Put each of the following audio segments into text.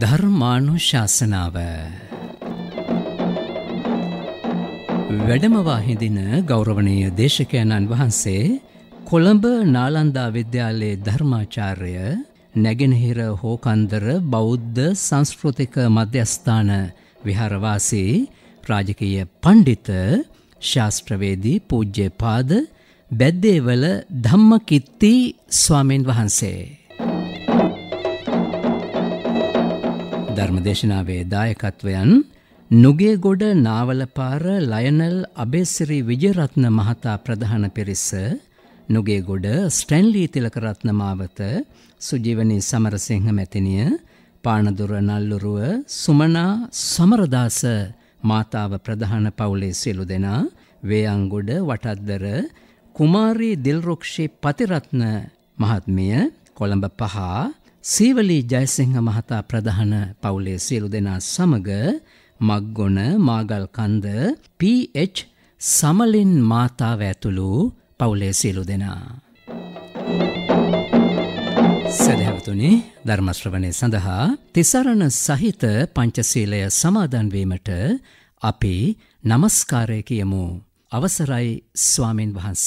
ධර්මානුශාසනාව වැඩමවා හිඳින ගෞරවනීය දේශකයන්න් වහන්සේ කොළඹ නාලන්දා විද්‍යාලයේ ධර්මාචාර්ය නැගෙනහිර හෝකන්දර බෞද්ධ සංස්කෘතික මධ්‍යස්ථාන විහාරවාසී රාජකීය පඬිත ශාස්ත්‍රවේදී පූජ්‍යපාද බැද්දේවල ධම්මකිත්ති ස්වාමින් වහන්සේ ධර්මදේශනාවේ දායකත්වයන් නුගේගොඩ නාවලපාර ලයනල් අබේසිරි විජයරත්න මහතා ප්‍රධාන පිරිස නුගේගොඩ ස්ටැන්ලී තිලකරත්න මාවත සුජීවනි සමරසිංහ මැතිනිය පානදුර නල්ලුරුව සුමනා සමරදාස මාතාව ප්‍රධාන පවුලේ සියලු දෙනා වේයන්ගොඩ වටද්දර කුමාරී දිල්රුක්ෂි පතිරත්න මහත්මිය කොළඹ පහ සීවලී ජයසිංහ මහතා ප්‍රධාන පවුලේ සියලු දෙනා සමග මක්ගොන මාගල් කන්ද PH සමලින් මාතාව ඇතුළු පවුලේ සියලු දෙනා. සැදැවතුනි ධර්මශ්‍රවණය සඳහා තිසරණ සහිත පංචසීලය සමාදන්වීමට අපි නමස්කාරය කියමු. අවසරයි ස්වාමින් වහන්ස.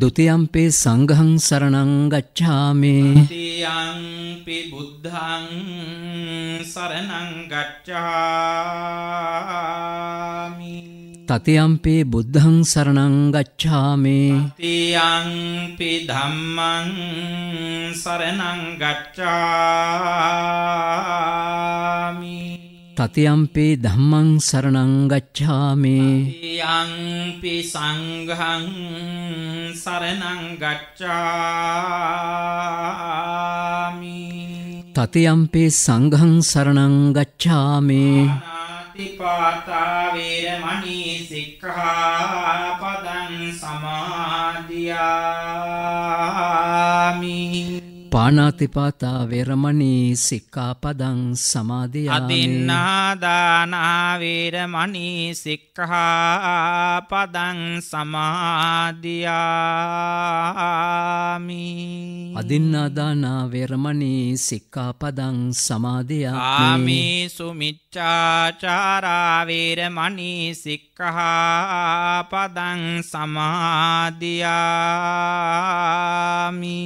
දුතියම්පි සංඝං සරණං ගච්ඡාමි තියම්පි බුද්ධං සරණං ගච්ඡාමි තතියම්පි බුද්ධං සරණං ගච්ඡාමි තියම්පි ධම්මං සරණං ගච්ඡාමි තතියම්පේ ධම්මං සරණං ගච්ඡාමේ යම්පි සංඝං සරණං ගච්ඡාමි තතියම්පේ සංඝං සරණං ගච්ඡාමේ පාතා වේරමණී සික්ඛාපදං සමාදියාමි පානාතිපාතා වෙරමණී සික්කාපදං සමාධයාමි අදින්නාදානාවේරමණී සික්කහාපදං සමාධයාමි අදින්නාදානාවේරමණී සික්කාපදං සමාධයාමි සුමිච්චාචාරාවේරමණී සික්කහාපදං සමාධයාමි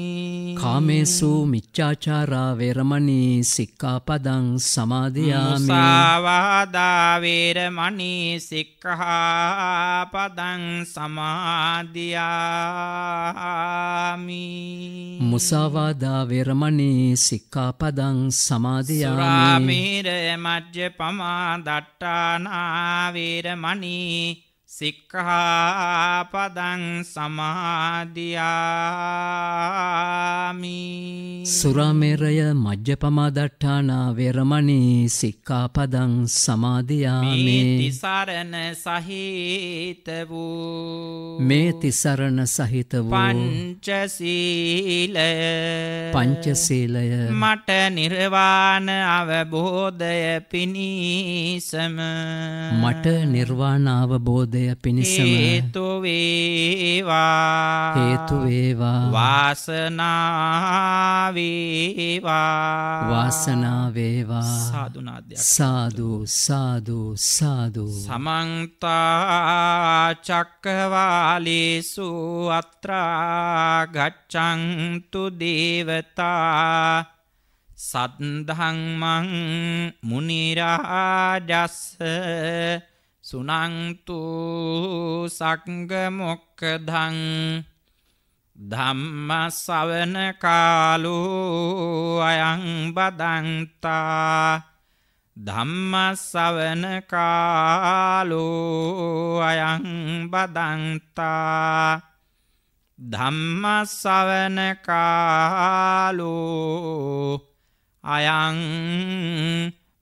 කාමේ පටිපස්සූ මිච්චාචාරා වෙරමණී සික්කාපදං සමාධයාමි සාවාදාවේරමණී සික්කහාපදං සමාධයාමි මුසාවාදාවෙරමණී සික්කාපදං සමාධයාමීර මජ්්‍ය පමා දට්ටානාවේරමණී සික්කහාපදං සමාධයාමි සුරාමේරය මජ්්‍යපමාදට්ඨානා වෙරමණී සික්කාපදං සමාධයාමේ තිසරණ සහිත වූ මේ තිසරණ සහිත වූ පංචසීලය පංචසීලය මට නිර්වාණ අවබෝධය පිණිසම මට නිර්වාණ අවබෝධය සුවය පිණිසම හේතු වේවා හේතු වේවා වාසනා වේවා වාසනා වේවා සාදු නාදයක් සාදු සාදු සාදු සමන්ත චක්කවාලේසු අත්‍රා ගච්ඡන්තු දේවතා සද්ධම්මං මුනි රාජස්ස සුනන්තු සක්ගමොක්කදං ධම්ම සවන කාලු අයං බදන්තා ධම්ම සවන කාලු අයං බදන්තා ධම්ම සවන කාලු අයං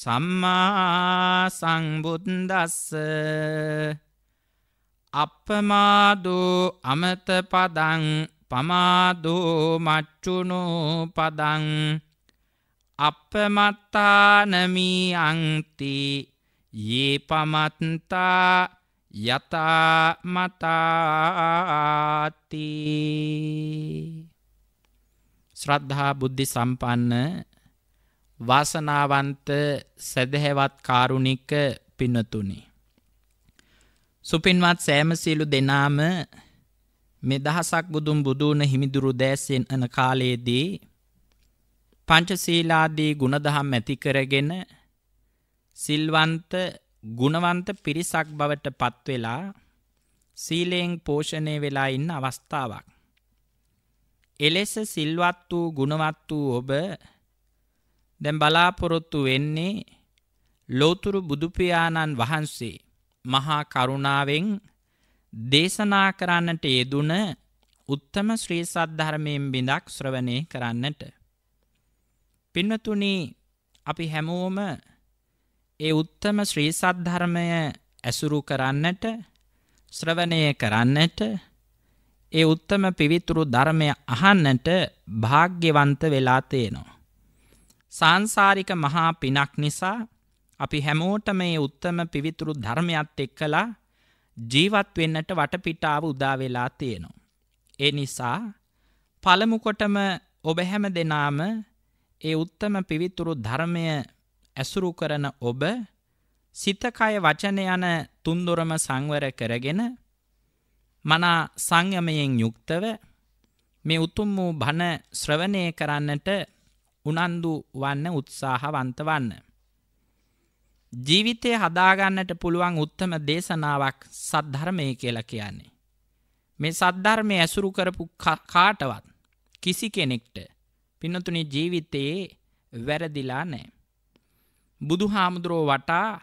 සම්මා සංබුද්දස්ස අපමාදෝ අමත පදං පමාදෝ මච්චුනෝ පදං අපමත්තානමි අංති යේ පමත්තා යතා මතාති ශ්‍රද්ධා බුද්ධි සම්පන්න වාසනාවන්ත සැදහැවත් කාරුණික පිනතුනි. සුපින්වත් සෑම සීලු දෙනාම මේ දහසක් බුදුන් බුදුන හිමිදුරු දැසෙන් යන කාලයේදී පංචශීලාදී ගුණධම් ඇති කරගෙන සිල්වන්ත ගුණවන්ත පිරිසක් බවට පත් වෙලා සීලයෙන් පෝෂණය වෙලා ඉන්න අවස්ථාවක්. එලෙස සිල්වත් වූ ගුණවත් වූ ඔබ දැන් බලාපොරොත්තු වෙන්නේ ලෝතුරු බුදුපියාණන් වහන්සේ මහා කරුණාවෙන් දේශනා කරන්නට යෙදුන උත්තම ශ්‍රී සද්ධර්මයෙන් බිඳක් ශ්‍රවණය කරන්නට. පින්වතුනි අපි හැමෝම ඒ උත්තම ශ්‍රී සද්ධර්මය ඇසුරු කරන්නට ශ්‍රවණය කරන්නට ඒ උත්තම පිවිතුරු ධර්මය අහන්නට භාග්‍යවන්ත වෙලා තේනවා. සාංසාරික මහා පිනක් නිසා අපි හැමෝට මේ උත්තම පිවිතුරු ධර්මයත් එක්කලා ජීවත් වෙන්නට වටපිටාව උදා වෙලා තියෙනවා. ඒ නිසා පළමු කොටම ඔබ හැම දෙනාම ඒ උත්තම පිවිතුරු ධර්මය ඇසුරු කරන ඔබ සිත කය වචන යන තුන්දොරම සංවර කරගෙන මනා සංයමයෙන් යුක්තව මේ උතුම් වූ බණ ශ්‍රවණය කරන්නට උනන්දු වන්න උත්සාහවන්ත වන්න. ජීවිතය හදාගන්නට පුළුවන් උත්තම දේශනාවක් සද්ධර්මය කියලා කියන්නේ. මේ සද්ධර්මය ඇසුරු කරපු කාටවත් කිසි කෙනෙක්ට පින්නතුනි ජීවිතයේ වැරදිලා නෑ. බුදු හාමුදුරුව වටා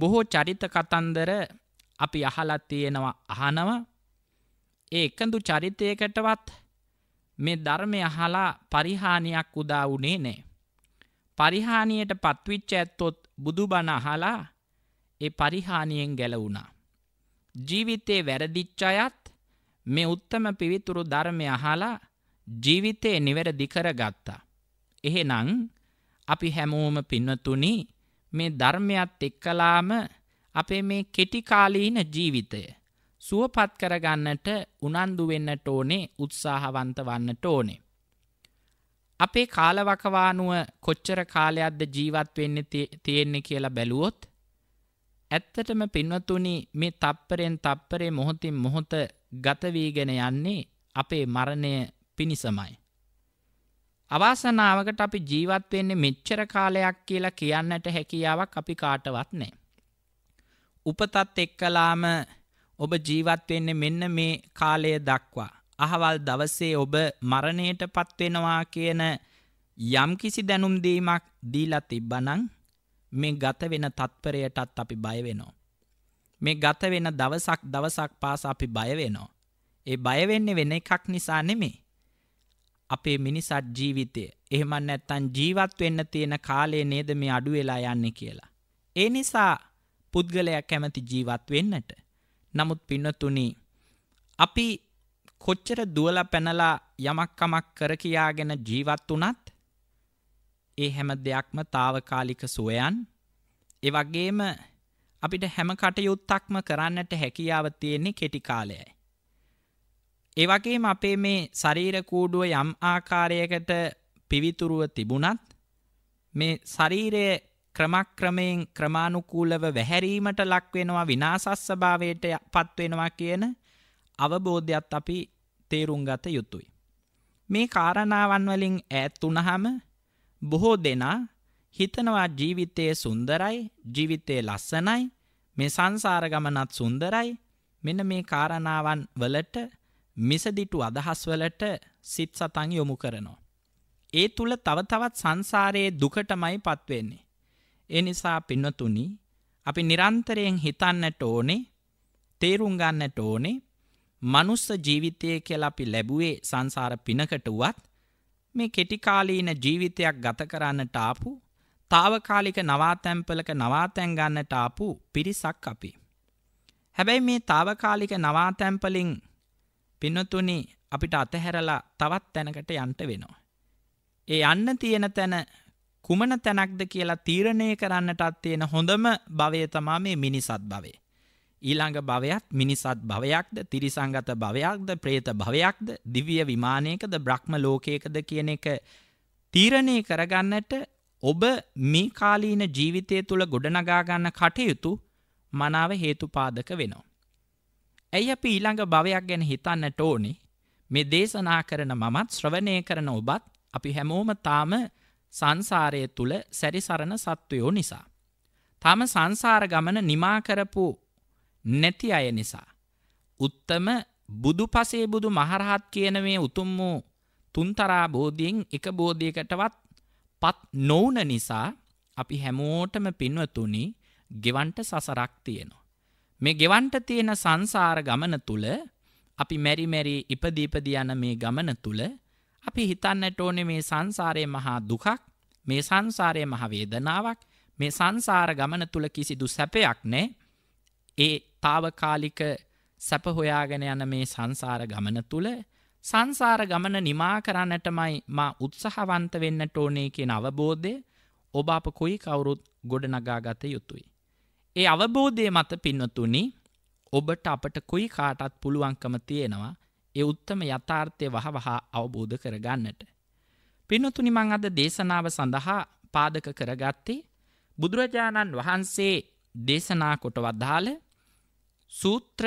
බොහෝ චරිත කතන්දර අපි අහලත් තියෙනවා අහනව ඒ එකඳු චරිතයකටවත් මේ ධර්මය අහලා පරිහානියක් උදා වුණේ නැහැ. පරිහානියට පත්විච්ච ඇත්තොත් බුදුබණ අහලා ඒ පරිහානියෙන් ගැලවුණා. ජීවිතේ වැරදිච්ච අයත් මේ උත්තම පිවිතුරු ධර්මය අහලා ජීවිතේ නිවැරදි කරගත්තා. එහෙනම් අපි හැමෝම පින්වතුනි මේ ධර්මයත් එක්කලාම අපේ මේ කෙටි කාලීන ජීවිතය සුවපත් කරගන්නට උනන්දු වෙන්නට ඕනේ උත්සාහවන්ත වන්නට ඕනේ. අපේ කාලවකවානුව කොච්චර කාලයක්ද ජීවත් වෙන්න තියෙන්නේ කියලා බැලුවොත් ඇත්තටම පින්වතුනි මේ තප්පරෙන් තප්පරේ මොහොතින් මොහොත ගත වීගෙන යන්නේ අපේ මරණය පිණිසමයි. අවාසනාවකට අපි ජීවත් වෙන්නේ මෙච්චර කාලයක් කියලා කියන්නට හැකියාවක් අපි කාටවත් නැහැ. උපතත් එක්කලාම ඔබ ජීවත් වෙන්නේ මෙන්න මේ කාලය දක්වා. අහවල් දවසේ ඔබ මරණයටපත් වෙනවා කියන යම්කිසි දැනුම් දීමක් දීලා තිබ්බනම් මේ ගත වෙන තත්පරයටත් අපි බය වෙනවා. මේ ගත වෙන දවසක් දවසක් පාස අපි බය වෙනවා. ඒ බය වෙන්නේ වෙන එකක් නිසා නෙමෙයි. අපේ මිනිසත් ජීවිතය. එහෙම නැත්නම් ජීවත් වෙන්න තියෙන කාලය නේද මේ අඩු වෙලා යන්නේ කියලා. ඒ නිසා පුද්ගලයා කැමති ජීවත් වෙන්නට නමුත් පින්නතුනි අපි කොච්චර දුවලා පැනලා යමක්කමක් කර කියාගෙන ජීවත් වුණත් ඒ හැම දෙයක්ම తాවකාලික සුවයන් ඒ වගේම අපිට හැම කටයුත්තක්ම කරන්නට හැකියාව තියෙන්නේ කෙටි කාලයයි. ඒ වගේම අපේ මේ ශරීර කූඩුව යම් ආකාරයකට පිවිතුරුව තිබුණත් මේ ශරීරයේ ක්‍රමක්‍රමයෙන් ක්‍රමානුකූලව වැහැරීමට ලක්වෙනවා විනාසස්සභාවයට පත්වෙනවා කියන අවබෝධයත් අපි තේරුම් ගත යුතුයි. මේ කාරණාවන් වලින් ඈත් වුණහම බොහෝ දෙනා හිතනවා ජීවිතයේ සුන්දරයි, ජීවිතයේ ලස්සනයි, මේ සංසාර ගමනත් සුන්දරයි. මෙන්න මේ කාරණාවන් වලට මිසදිටු අදහස් වලට සිත් සතන් යොමු කරනවා. ඒ තුල තව තවත් සංසාරයේ දුකටමයි පත්වෙන්නේ. ඒ නිසා පින්නතුනි අපි නිරන්තරයෙන් හිතන්නට ඕනේ තේරුම් ගන්නට ඕනේ මනුස්ස ජීවිතය කියලා අපි ලැබුවේ සංසාර පිනකට වුවත් මේ කෙටි කාලීන ජීවිතයක් ගත කරන්නට ආපු తాවකාලික නවාතැන්පලක නවාතැන් ගන්නට ආපු පිරිසක් අපි. හැබැයි මේ తాවකාලික නවාතැන්පලින් පින්නතුනි අපිට අතහැරලා තවත් තැනකට යන්න වෙනවා. ඒ යන්න තියෙන තැන කුමන තැනක්ද කියලා තීරණය කරන්නටත් තියෙන හොඳම භවය තමා මේ මිනිසත් භවේ. ඊළඟ භවයත් මිනිසත් භවයක්ද තිරිසංගත භවයක්ද ප්‍රේත භවයක්ද දිවිය විමානයකද බ්‍රහ්ම ලෝකයකද කියන එක තීරණය කරගන්නට ඔබ මේ කාලීන ජීවිතය තුළ ගොඩනගා ගන්න කටයුතු මනාව හේතුපාදක වෙනවා. ඇයි අපි ඊළඟ භවයක් ගැන හිතන්නට ඕනේ මේ දේශනා කරන මමත් ශ්‍රවණය කරන ඔබත් අපි හැමෝම තාම සංසාරය තුළ සැරිසරණ සත්වයෝ නිසා. තම සංසාර ගමන නිමාකරපු නැති අය නිසා. උත්තම බුදු පසේ බුදු මහරහත් කියන මේ උතුම් වූ තුන්තරා බෝධියෙන් එක බෝධියකටවත් පත් නොවන නිසා අපි හැමෝටම පින්වතුනි ගෙවන්ට සසරක් තියෙනවා. මේ ගෙවන්ට තියෙන සංසාර ගමන තුළ අපි මැරිමැරි ඉපදීපදි යන මේ ගමන තුළ අපි හිතන්නට ඕනේ මේ සංසාරයේ මහා දුකක් මේ සංසාරයේ මහා වේදනාවක් මේ සංසාර ගමන තුල කිසිදු සැපයක් නැහැ ඒ తాවකාලික සැප හොයාගෙන යන මේ සංසාර ගමන තුල සංසාර ගමන නිමා කරන්නටමයි මා උත්සාහවන්ත වෙන්නට ඕනේ කියන අවබෝධය ඔබ අප කොයි කවුරුත් ගොඩනගා ගත යුතුයි ඒ අවබෝධය මත පින්නතුනි ඔබට අපට කොයි කාටත් පුළුවන්කම තියෙනවා ඒ උත්තම යථාර්ථය වහවහා අවබෝධ කරගන්නට. පින්නතුනි මං අද දේශනාව සඳහා පාදක කරගත්තේ බුදුරජාණන් වහන්සේ දේශනා කොට වදාළ සූත්‍ර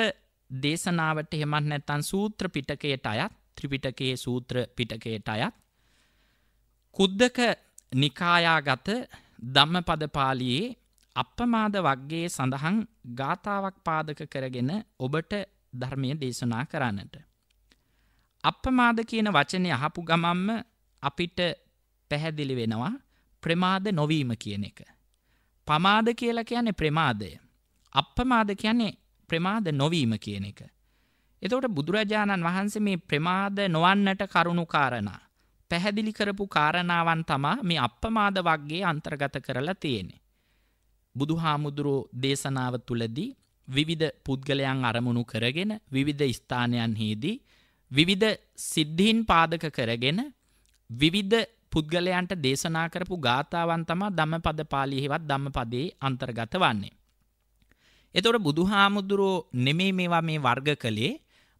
දේශනාවට හෙමත් නැත්තන් සූත්‍ර පිටකයට අයත් ත්‍රිපිටකයේ සූත්‍ර පිටකයට අයත් කුද්දක නිකායාගත ධම්මපදපාලියේ අප්පමාද වග්ගයේ සඳහන් ගාථාවක් පාදක කරගෙන ඔබට ධර්මය දේශනා කරන්නට. අප්‍රමාද කියන වචනේ අහපු ගමන්ම අපිට පැහැදිලි වෙනවා ප්‍රමාද නොවීම කියන එක. පමාද කියලා කියන්නේ ප්‍රමාදය. අප්‍රමාද කියන්නේ ප්‍රමාද නොවීම කියන එක. එතකොට බුදුරජාණන් වහන්සේ මේ ප්‍රමාද නොවන්නට කරුණු කාරණා පැහැදිලි කරපු කාරණාවන් තමා මේ අප්පමාද වර්ගයේ අන්තර්ගත කරලා තියෙන්නේ. බුදුහාමුදුරෝ දේශනාව තුලදී විවිධ පුද්ගලයන් අරමුණු කරගෙන විවිධ ස්ථානයන්හිදී විවිධ සිද්ධීන් පාදක කරගෙන විවිධ පුද්ගලයන්ට දේශනා කරපු ගාථාවන් තමා ධම්ම පද පාලිහෙවත් ධම්ම පදේ අන්තර්ගත වන්නේ. එතොට බුදු හාමුදුරුවෝ නෙමේ මේවා මේ වර්ග කළේ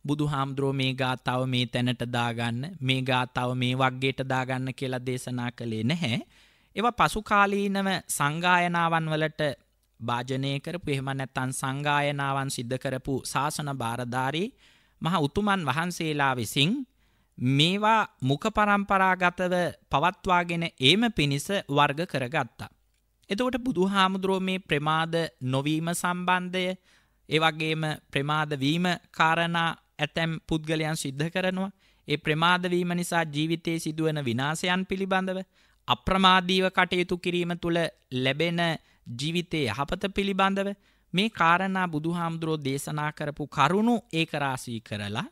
බුදු හාමුදුරුවෝ මේ ගාථාව මේ තැනට දාගන්න මේ ගාථාව මේ වක්ගේට දාගන්න කියලා දේශනා කළේ නැහැ. ඒවා පසු කාලීනව සංගායනාවන් වලට භාජනය කරපු එහෙම නැත්නම් සංගායනාවන් සිද්ධ කරපු සාසන බාරධාරී මහා උතුමන් වහන්සේලා විසින් මේවා මුඛ પરම්පරාගතව පවත්වාගෙන ඒම පිණිස වර්ග කරගත්තා. එතකොට බුදුහාමුදුරුව මේ ප්‍රමාද නොවීම සම්බන්ධය ඒ වගේම ප්‍රමාද වීම කාරණා ඇතැම් පුද්ගලයන් සිද්ධ කරනවා. ඒ ප්‍රමාද වීම නිසා ජීවිතයේ සිදුවන විනාශයන් පිළිබඳව අප්‍රමාදීව කටයුතු කිරීම තුළ ලැබෙන ජීවිතයේ යහපත පිළිබඳව මේ කාරණා බුදුහාමුදුරෝ දේශනා කරපු කරුණු ඒකරාශී කරලා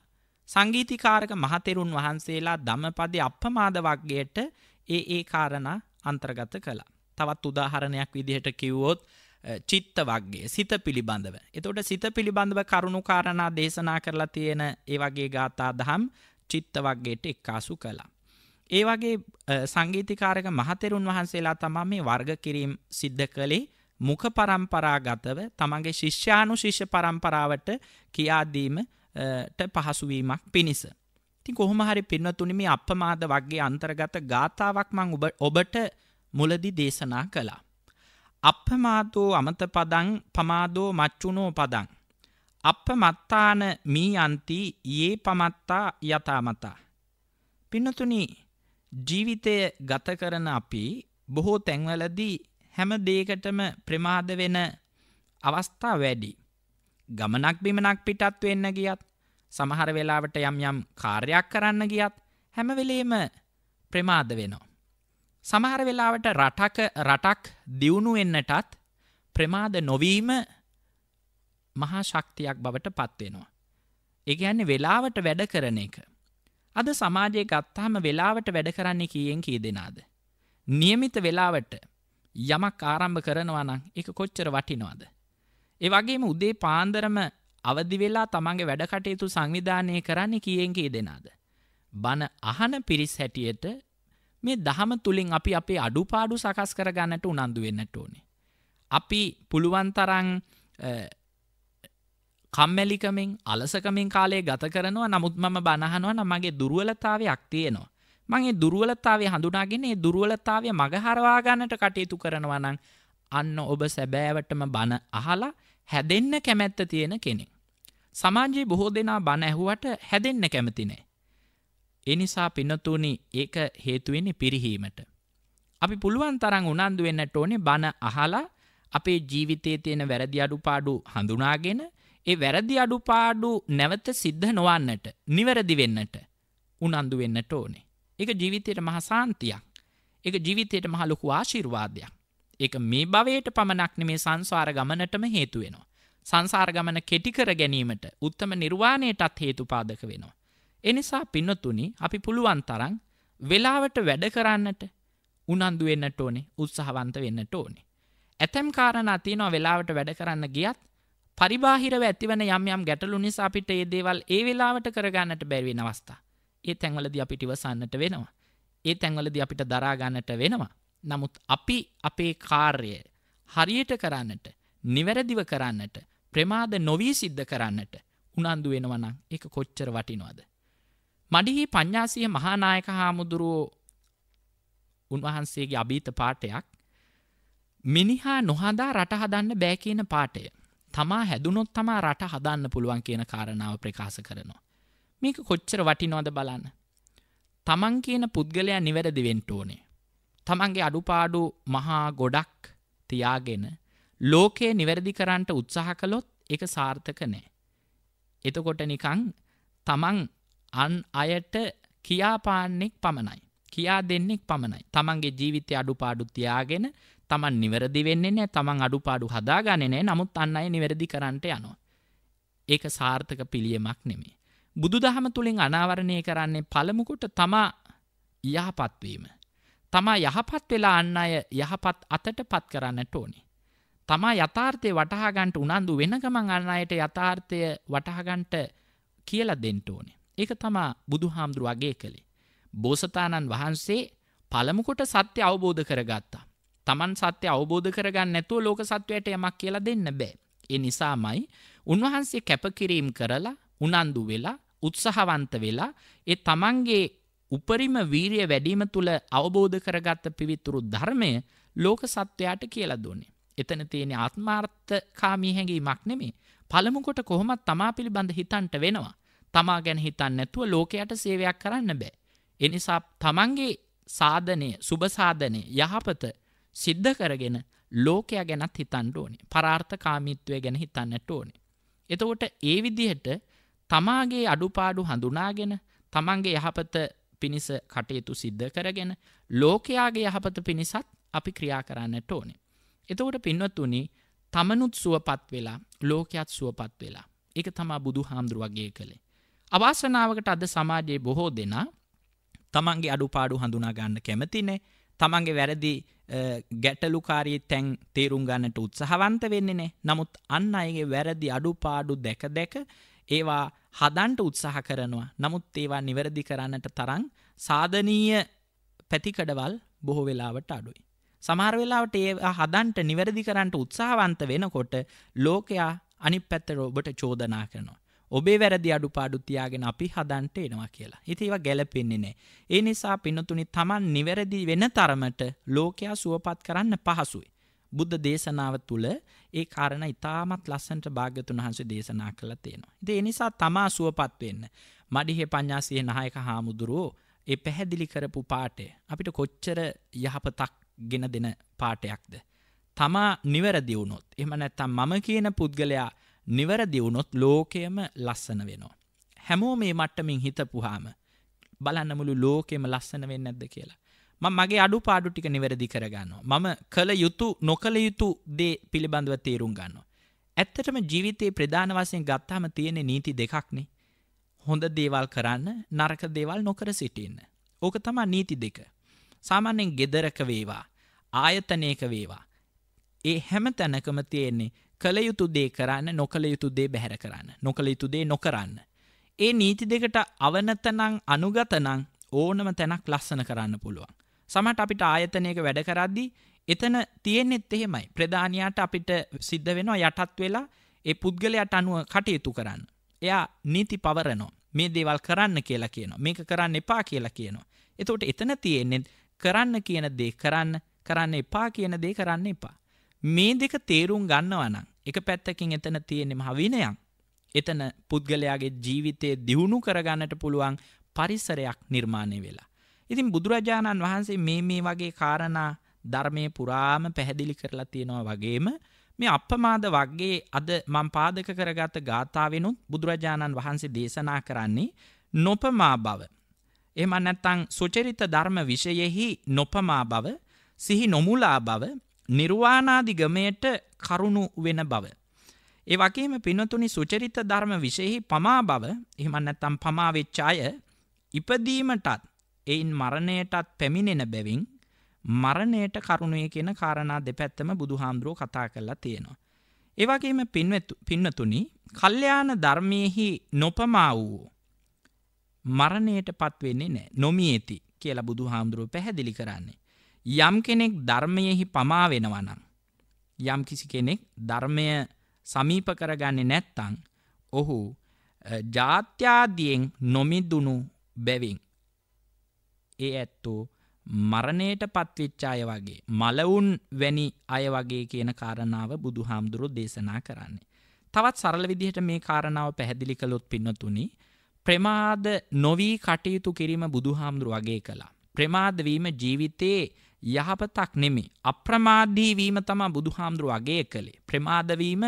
සංගීතිකාරක මහතෙරුන් වහන්සේලා ධම්මපදයේ අප්‍රමාද වග්ගයට ඒ ඒ කාරණා අන්තර්ගත කළා. තවත් උදාහරණයක් විදිහට කිව්වොත් චිත්ත වග්ගයේ සිත පිළිබඳව. එතකොට සිත පිළිබඳව කරුණු කාරණා දේශනා කරලා තියෙන ඒ වගේ ගාථා දහම් චිත්ත වග්ගයට එක්කාසු කළා. ඒ වගේ සංගීතීකාරක මහතෙරුන් වහන්සේලා තමයි මේ වර්ග කිරීම සිද්ධ කළේ මුඛ પરම්පරාගතව තමන්ගේ ශිෂ්‍යානු ශිෂ්‍ය પરම්පරාවට කියාදීමට පහසුවීමක් පිණිස. ඉතින් කොහොම හරි පින්වතුනි මේ අප්පමාද වග්ගයේ අන්තර්ගත ගාතාවක් මම ඔබට මුලදී දේශනා කළා. අප්පමාතෝ අමත පදං පමාදෝ මච්චුනෝ පදං අප්පමත්තාන මී යන්ති යේ පමත්තා යතාමතා පින්නතුනි ජීවිතය ගත කරන අපි බොහෝ තැන්වලදී හැම දෙයකටම ප්‍රමාද වෙන අවස්ථා වැඩි. ගමනක් බිමනක් පිටත් වෙන්න ගියත් සමහර වෙලාවට යම් යම් කාර්යයක් කරන්න ගියත් හැම වෙලේම ප්‍රමාද වෙනවා. සමහර වෙලාවට රටක රටක් දියුණු වෙන්නටත් ප්‍රමාද නොවීම මහා ශක්තියක් බවට පත් වෙනවා. ඒ කියන්නේ වෙලාවට වැඩ කරන එක. අද සමාජයේ ගත්තාම වෙලාවට වැඩ කරන්නේ කීයෙන් කී දෙනාද? નિયમિત වෙලාවට යමක් ආරම්භ කරනවා නම් ඒක කොච්චර වටිනවද. ඒ වගේම උදේ පාන්දරම අවදි වෙලා තමන්ගේ වැඩ කටයුතු සංවිධානය කරන්නේ කියෙන් කී දෙනාද. බන අහන පිරිස් හැටියට මේ දහම තුළින් අපි අපේ අඩුපාඩු සකස් කරගන්නට උනන්දු වෙන්නට ඕනේ. අපි පුළුවන් තරන් කම්මැලිකමින් අලසකමින් කාලේ ගත කරනවා නමුත් මම බණහනවා නමගේ දුරුවලතාවයක් තියෙනවා. මං ඒ දුර්වලතාවය හඳුනාගෙන ඒ දුර්වලතාවය මග හරවා ගන්නට කටයුතු කරනවා නම් අන්න ඔබ සැබෑවටම බන අහලා හැදෙන්න කැමැත්ත තියෙන කෙනෙක්. සමාජයේ බොහෝ දෙනා බන ඇහුවට හැදෙන්න කැමති නෑ. ඒ නිසා පින්නතුනි ඒක හේතු වෙන්නේ පිරිහීමට. අපි පුළුවන් තරම් උනන්දු වෙන්නට ඕනේ බන අහලා අපේ ජීවිතයේ තියෙන වැරදි අඩුපාඩු හඳුනාගෙන ඒ වැරදි අඩුපාඩු නැවත සිද්ධ නොවන්නට, නිවැරදි වෙන්නට උනන්දු වෙන්නට ඕනේ. එක ජීවිතයට මහ සාන්තියක් එක ජීවිතයට මහ ලොකු ආශිර්වාදයක් ඒක මේ භවයට පමණක් නෙමේ සංසාර ගමනටම හේතු වෙනවා සංසාර ගමන කෙටි කර ගැනීමට උත්තම නිර්වාණයටත් හේතුපාදක වෙනවා එනිසා පින්නතුනි අපි පුළුවන් තරම් වෙලාවට වැඩ කරන්නට උනන්දු වෙන්නට ඕනේ උත්සාහවන්ත වෙන්නට ඕනේ ඇතැම් කාරණා තියෙනවා වෙලාවට වැඩ කරන්න ගියත් පරිබාහිරව ඇතිවන යම් යම් ගැටලු නිසා අපිට ඒ දේවල් ඒ වෙලාවට කරගන්නට බැරි වෙන අවස්ථා ඒ තැන්වලද අපිට ඉවසන්නට වෙනවා. ඒ තැන්වලද අපිට දරාගන්නට වෙනවා. නමුත් අපි අපේ කාර්ය හරියට කරන්නට නිවැරදිව කරන්නට ප්‍රමාද නොවී සිද්ධ කරන්නට උනන්දු වෙනවනම් ඒක කොච්චර වටිනවද. මඩිහි පඤ්ඥාසිය මහානායක හාමුදුරුවෝ උන්වහන්සේගේ අභීත පාටයක් මිනිහා නොහදා රටහදන්න බෑකන පාටය තමා හැදුනොත් තමා රට හදන්න පුළුවන් කියන කාරණාව ප්‍රකාශ කරනවා. මේක කොච්චර වටිනෝද බලන්න. තමන් කියන පුද්ගලයා නිවැරදි වෙන්ට ඕනේ. තමන්ගේ අඩුපාඩු මහා ගොඩක් තියාගෙන ලෝකයේ නිවැරදි කරන්නට උත්සාහ කළොත් එක සාර්ථක නෑ. එතකොට නිකං තමන් අන් අයට කියාපාන්නෙක් පමණයි. කියා දෙන්නෙක් පමණයි. තමන්ගේ ජීවිතය අඩුපාඩු තියාගෙන තමන් නිවැරදි වෙන්නේ නෑ තමන් අඩුපාඩු හදාගන්නේ නෑ නමුත් අන්න අය නිවැරදි කරන්නට යනවා. ඒක සාර්ථක පිළියමක් නෙමේ. බුදුදහම තුළින් අනාවරණය කරන්නේ පළමුකොට තමා යහපත්වීම. තමා යහපත් වෙලා අන්න අය යහපත් අතට පත් කරන්නට ඕනේ. තමා යථාර්ථය වටහාගන්ට උනන්දු වෙනගමන් අන්න අයට යථාර්ථය වටහගන්ට කියල දෙන්ට ඕනේ. ඒක තමා බුදු හාමුදුරුව වගේ කළේ. බෝසතාණන් වහන්සේ පළමුකොට සත්‍ය අවබෝධ කරගත්තා. තමන් සත්‍ය අවබෝධ කරගන්න නැතුව ලෝක සත්වයට යමක් කියලා දෙන්න බෑ. එ නිසාමයි උන්වහන්සේ කැපකිරීම් කරලා උනන්දු වෙලා උත්සාහවන්ත වෙලා ඒ තමන්ගේ උපරිම වීරිය වැඩිම තුල අවබෝධ කරගත්ත පිවිතුරු ධර්මය ලෝක සත්වයාට කියලා දුන්නේ. එතන තියෙන ආත්මාර්ථකාමී හැඟීමක් නෙමෙයි. පළමු කොට කොහොමත් තමා පිළිබඳ හිතන්ට වෙනවා. තමා ගැන හිතන්නේ නැතුව ලෝකයට සේවයක් කරන්න බෑ. ඒ නිසා තමන්ගේ සාධනය, සුබ සාධනය, යහපත සිද්ධ කරගෙන ලෝකයා ගැනත් හිතන්න ඕනේ. පරාර්ථකාමීත්වය ගැන හිතන්නට ඕනේ. එතකොට ඒ විදිහට තමාගේ අඩුපාඩු හඳුනාගෙන තමන්ගේ යහපත පිණිස කටයුතු සිද්ධ කරගෙන ලෝකයාගේ යහපත පිණිසත් අපි ක්‍රියා කරන්නට ඕනේ. එතකොට පින්වත්තුනි තමනුත් සුවපත් වෙලා ලෝකයත් සුවපත් වෙලා එක තමා බුදු හාමුදුරුව වගේ කළේ. අවාසනාවකට අද සමාජයේ බොහෝ දෙනා තමන්ගේ අඩුපාඩු හඳුනා ගන්න කැමතිනේ තමන්ගේ වැරදි ගැටලුකාරී තැන් තේරුම් ගන්නට උත්සාහවන්ත වෙන්නේ නමුත් අන්න අයගේ වැරදි අඩුපාඩු දැක දැක ඒවා හදන්ට උත්සාහ කරනවා. නමුත් ඒවා නිවැරදි කරන්නට තරම් සාධනීය පැතිකඩවල් බොහෝ වෙලාවට අඩුයි. සමහර වෙලාවට ඒ හදන්ට නිවැරදි කරන්නට උත්සාහවන්ත වෙනකොට ලෝකයා අනිත් පැත්තට ඔබට චෝදනා කරනවා. ඔබේ වැරදි අඩුපාඩු තියාගෙන අපි හදන්ට එනවා කියලා. ඉතින් ඒවා ගැළපෙන්නේ නැහැ. ඒ නිසා පින්නතුනි Taman නිවැරදි වෙන තරමට ලෝකයා සුවපත් කරන්න පහසුයි. බුද්ධ දේශනාව තුළ ඒ කාරණ ඉතාමත් ලස්සන්ට භාගතුන් වහන්සේ දේශනා කළ තියෙනවා. ඉතින් ඒ නිසා තමා සුවපත් වෙන්න මඩිහේ පඤ්ඤාසියේ නායක හාමුදුරුවෝ ඒ පැහැදිලි කරපු පාඩේ අපිට කොච්චර යහපතක් ගෙන දෙන පාඩයක්ද? තමා නිවැරදි වුණොත් එහෙම නැත්නම් මම කියන පුද්ගලයා නිවැරදි වුණොත් ලෝකයම ලස්සන වෙනවා. හැමෝම මේ මට්ටමින් හිතපුවාම බලන්න මුළු ලෝකෙම ලස්සන වෙන්නේ නැද්ද කියලා. මම මගේ අඩු පාඩු ටික නිවැරදි කරගන්නවා. මම කළ යුතු නොකළ යුතු දේ පිළිබඳව තේරුම් ගන්නවා. ඇත්තටම ජීවිතයේ ප්‍රධාන වශයෙන් ගත්තාම තියෙන නීති දෙකක්නේ. හොඳ දේවල් කරන්න, නරක දේවල් නොකර සිටින්න. ඕක තමයි නීති දෙක. සාමාන්‍යයෙන් gedaraka වේවා, ආයතනයක වේවා. ඒ හැම තැනකම තියෙන්නේ කළ යුතු දේ කරන්න, නොකළ යුතු දේ බැහැර කරන්න, නොකළ යුතු දේ නොකරන්න. ඒ නීති දෙකට අවනතනං අනුගතනං ඕනම තැනක් ලස්සන කරන්න පුළුවන්. සමට අපිට ආයතනයක වැඩ කරද්දි එතන තියෙන්නෙත් එහෙමයි ප්‍රධානයාට අපිට සිද්ධ වෙනවා යටත් වෙලා ඒ පුද්ගලයට අනුව කටයුතු කරන්න. එයා නීති පවරනෝ මේ දේවල් කරන්න කියලා කියනවා මේක කරන්න එපා කියලා කියනවා. එතකොට එතන තියෙන්නේ කරන්න කියන දේ කරන්න කරන්න එපා කියන දේ කරන්න එපා. මේ දෙක තේරුම් ගන්නවනං එක පැත්තකින් එතන තියෙනෙම හවිනයක්. එතන පුද්ගලයාගේ ජීවිතය දියුණු කරගන්නට පුළුවන් පරිසරයක් නිර්මාණය වෙලා. ඉතින් බුදුරජාණන් වහන්සේ මේ මේ වගේ කාරණා ධර්මය පුරාම පැහැදිලි කරලා තියෙනවා වගේම මේ අපමාද වගේ අද මං පාදක කරගත ගාථාවෙනුත් බුදුරජාණන් වහන්සේ දේශනා කරන්නේ නොපමා බව. එහෙම නැත්නම් සුචරිත ධර්ම විශයෙහි නොපමා බව, සිහි නොමුලා බව, නිර්වාණාදි ගමයට කරුණු වෙන බව. ඒ වගේම පිනතුනි සුචරිත ධර්ම විශයෙහි පමා බව, එහෙම නැත්නම් පමා වෙච්ච අය ඉපදීමටත් එයින් මරණයටත් පැමිණෙන බැවින් මරණයට කරුණේ කියන කාරණා දෙපැත්තම බුදුහාමුදුරුව කතා කරලා තියෙනවා. ඒ වගේම පින්වතුනි, කල්යාණ ධර්මයේහි නොපමා වූ මරණයටපත් වෙන්නේ නැහැ. නොමියේති කියලා බුදුහාමුදුරුව පැහැදිලි කරන්නේ. යම් කෙනෙක් ධර්මයේහි පමා වෙනවා නම් යම් කිසි කෙනෙක් ධර්මය සමීප කරගන්නේ නැත්නම් ඔහු ජාත්‍යාදියෙන් නොමිදුණු බැවින් ඒ ඇත්තෝ මරණයට පත්විච්ච අය වගේ මලවුන් වැනි අය වගේ කියන කාරණාව බුදු හාමුදුරු දේශනා කරන්නේ. තවත් සරල විදිහට මේ කාරණාව පැහැදිලි කළොත් පින්නතුනි ප්‍රමාද නොවී කටයුතු කිරීම බුදු හාමුදුරු වගේ කළා. ප්‍රමාදවීම ජීවිතයේ යහපතක් නෙමේ අප්‍රමාදීවීම තමා බුදු හාමුදුරු වගේ කළේ ප්‍රමාදවීම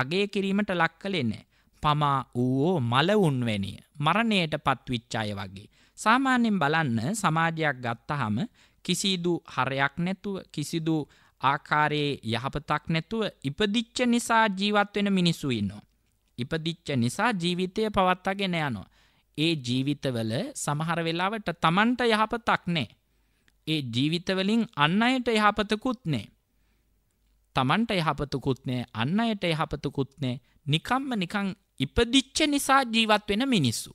අගේ කිරීමට ලක් කළේ නෑ පමා වූෝ මලවුන්වැනිය මරණයට පත්විච්චාය වගේ සාමාන්‍යයෙන් බලන්න සමාජයක් ගත්තහම කිසිදු හරයක් නැතුව කිසිදු ආකාරයේ යහපතක් නැතුව ඉපදිච්ච නිසා ජීවත් වෙන මිනිස්සු ඉන්නවා. ඉපදිච්ච නිසා ජීවිතය පවත්වාගෙන යනවා. ඒ ජීවිතවල සමහර වෙලාවට Tamanට යහපතක් නැහැ. ඒ ජීවිතවලින් අන් අයට යහපතකුත් නැහැ. Tamanට යහපතකුත් නැහැ, අන් අයට යහපතකුත් නැහැ. නිකම්ම නිකං ඉපදිච්ච නිසා ජීවත් වෙන මිනිස්සු.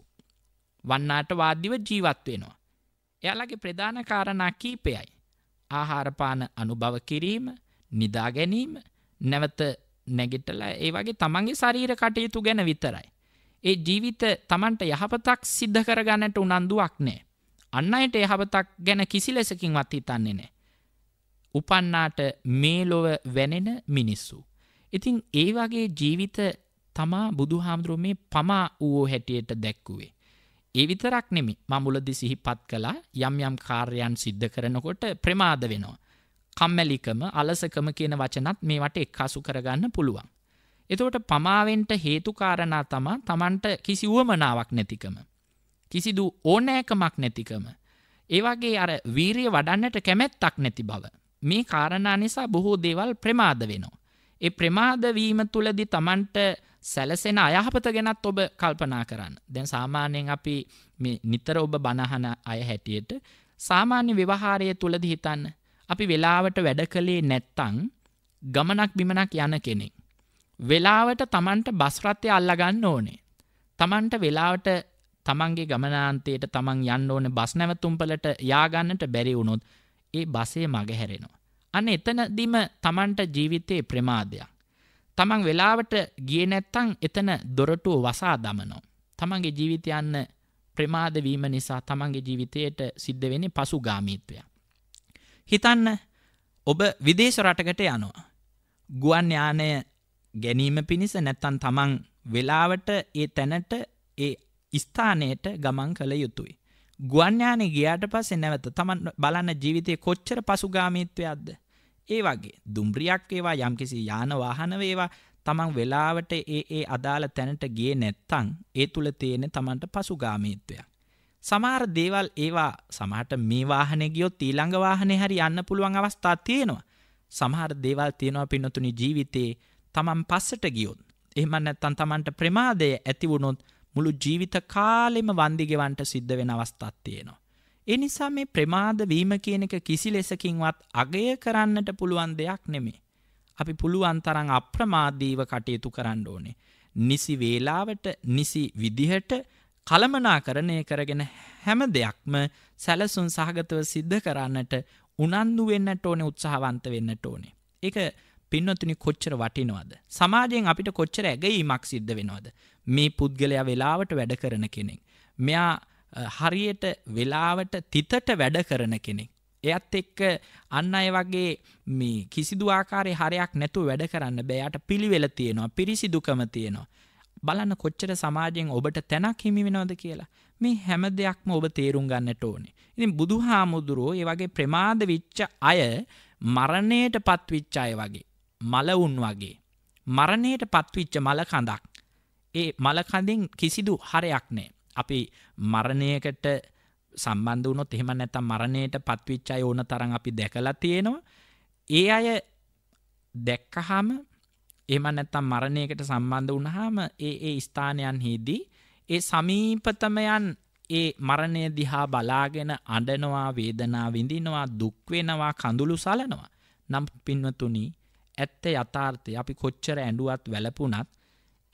වන්නාට වාද්‍යව ජීවත් වෙනවා. එයාලගේ ප්‍රධාන කාරණා කීපයයි. ආහාරපාන අනුභව කිරීම, නිදා ගැනීම, නැවත නැගිටලා ඒ වගේ තමන්ගේ ශරීර කටයුතු ගැන විතරයි. ඒ ජීවිත තමන්ට යහපතක් සිද්ධ කරගන්නට උනන්දුවක් නෑ. අන්න අයට යහපතක් ගැන කිසි ලෙසකින්වත් හිතන්නේ නෑ. උපන්නාට මේ ලොව වැනෙන මිනිස්සු. ඉතින් ඒ වගේ ජීවිත තමා බුදුහාමුදුරුව මේ පමා වූ හැටියට දැක්කුවේ. ඒ විතරක් නෙමි මමුලදි සිහිපත් කළා යම් යම් කාර්යයන් සිද්ධ කරනකොට ප්‍රමාද වෙනවා. කම්මැලිකම අලසකම කියන වචනත් මේවට එක්හසු කරගන්න පුළුවන්. එතකොට පමාවෙන්ට හේතුකාරණා තමා තමන්ට කිසි වුවමනාවක් නැතිකම. කිසිදු ඕනෑකමක් නැතිකම. ඒවගේ අර වීරිය වඩන්නට කැමැත්තක් නැති බව. මේ කාරණා නිසා බොහෝ දේවල් ප්‍රමාද වෙනවා. ඒ ප්‍රමාදවීම තුළදි තමන්ට සැලසෙන අයහපත ගැනත් ඔබ කල්පනා කරන්න. දැන් සාමාන්‍යයෙන් අපි නිතර ඔබ බණහන අය හැටියට සාමාන්‍ය ව්‍යවහාරය තුළදි හිතන්න අපි වෙලාවට වැඩ කළේ නැත්තං ගමනක් බිමනක් යන කෙනෙක්. වෙලාවට තමන්ට බස්රත්ය අල්ලගන්න ඕනේ. තමන්ට වෙලාවට තමන්ගේ ගමනාන්තයට තමන් යන්න ඕන බස් නැවතුම්පලට යාගන්නට බැරි වුණොත් ඒ බසේ මගහැරෙනවා. අන්න එතනදිම තමන්ට ජීවිතයේ ප්‍රමාදයක්. තමන් වෙලාවට ගිය නැත්තං එතන දොරටුව වසා දමනෝ. තමන්ගේ ජීවිතයන්න ප්‍රමාදවීම නිසා තමන්ගේ ජීවිතයට සිද්ධ වෙන පසුගාමීත්වය. හිතන්න ඔබ විදේශ රටකට යනවා. ගුවන් යානය ගැනීම පිණිස නැත්තන් තමන් වෙලාවට ඒ තැනට ඒ ස්ථානයට ගමන් කළ යුතුයි. ගුවන්්‍යානෙ ගියාට පස්සේ නැවත තමන් බලන්න ජීවිතය කොච්චර පසුගාමීත්වයක්ද. ඒ වගේ දුම්රියක් ඒවා යම්කිසි යාන වාහන වේවා තමන් වෙලාවට ඒ ඒ අදාළ තැනට ගියේ නැත්තං ඒ තුළ තියෙන තමන්ට පසුගාමීත්වයක්. සමහර දේවල් ඒවා සමහට මේ වාහනේ ගියොත් ඊළඟ වාහනේ හරි යන්න පුළුවන් අවස්ථා තියෙනවා. සමහර දේවල් තියෙනවා පින්නතුනි ජීවිතේ තමන් පස්සට ගියොත්. එහෙම නැත්තම් තමන්ට ප්‍රමාදය ඇති වුණොත් මුළු ජීවිත කාලෙම වන්දි ගෙවන්න සිද්ධ වෙන අවස්ථාවක් තියෙනවා. ඒ නිසා මේ ප්‍රමාද වීම කියන එක කිසි ලෙසකින්වත් අගය කරන්නට පුළුවන් දෙයක් නෙමේ. අපි පුළුවන් තරම් අප්‍රමාදීව කටයුතු කරන්න ඕනේ. නිසි වේලාවට නිසි විදිහට කළමනාකරණය කරගෙන හැම දෙයක්ම සැලසුන් සහගතව සිද්ධ කරන්නට උනන්දු වෙන්නට ඕනේ උත්සාහවන්ත වෙන්නට ඕනේ. ඒක පින්නොතුනි කොච්චර වටිනවද. සමාජයෙන් අපිට කොච්චර ඇගීමක් සිද්ධ වෙනවද. මේ පුද්ගලයා වෙලාවට වැඩ කරන කෙනෙක්. මෙයා හරියට වෙලාවට තිතට වැඩ කරන කෙනෙක්. එයත් එක්ක අන්න අය වගේ මේ කිසිදු ආකාරය හරයක් නැතුව වැඩ කරන්න බෑයට පිළිවෙල තියෙනවා පිරිසිදුකම තියෙනවා. බලන්න කොච්චර සමාජයෙන් ඔබට තැනක් හිමිවෙනවද කියලා මේ හැම දෙයක්ම ඔබ තේරුම් ගන්නට ඕනේ. ඉතින් බුදු හාමුදුරුවෝ ඒ වගේ ප්‍රමාද විච්ච අය මරණයට පත්විච්ච අය වගේ. මලවුන් වගේ. මරණයට පත්විච්ච මලකඳක්. ඒ මලකඳින් කිසිදු හරයක් නෑ. අපි මරණයකට සම්බන්ධ වුණොත් එහෙම නැත්නම් මරණයට පත්වෙච්ච අය ඕන තරම් අපි දැකලා තියෙනවා. ඒ අය දැක්කහම එහෙම නැත්නම් මරණයකට සම්බන්ධ වුණාම ඒ ඒ ස්ථානයන්හිදී ඒ සමීපතමයන් ඒ මරණය දිහා බලාගෙන අඬනවා වේදනාව විඳිනවා දුක් වෙනවා කඳුළු සලනවා. නම් පින්වතුනි ඇත්ත යථාර්ථය අපි කොච්චර ඇඬුවත් වැළපුණත්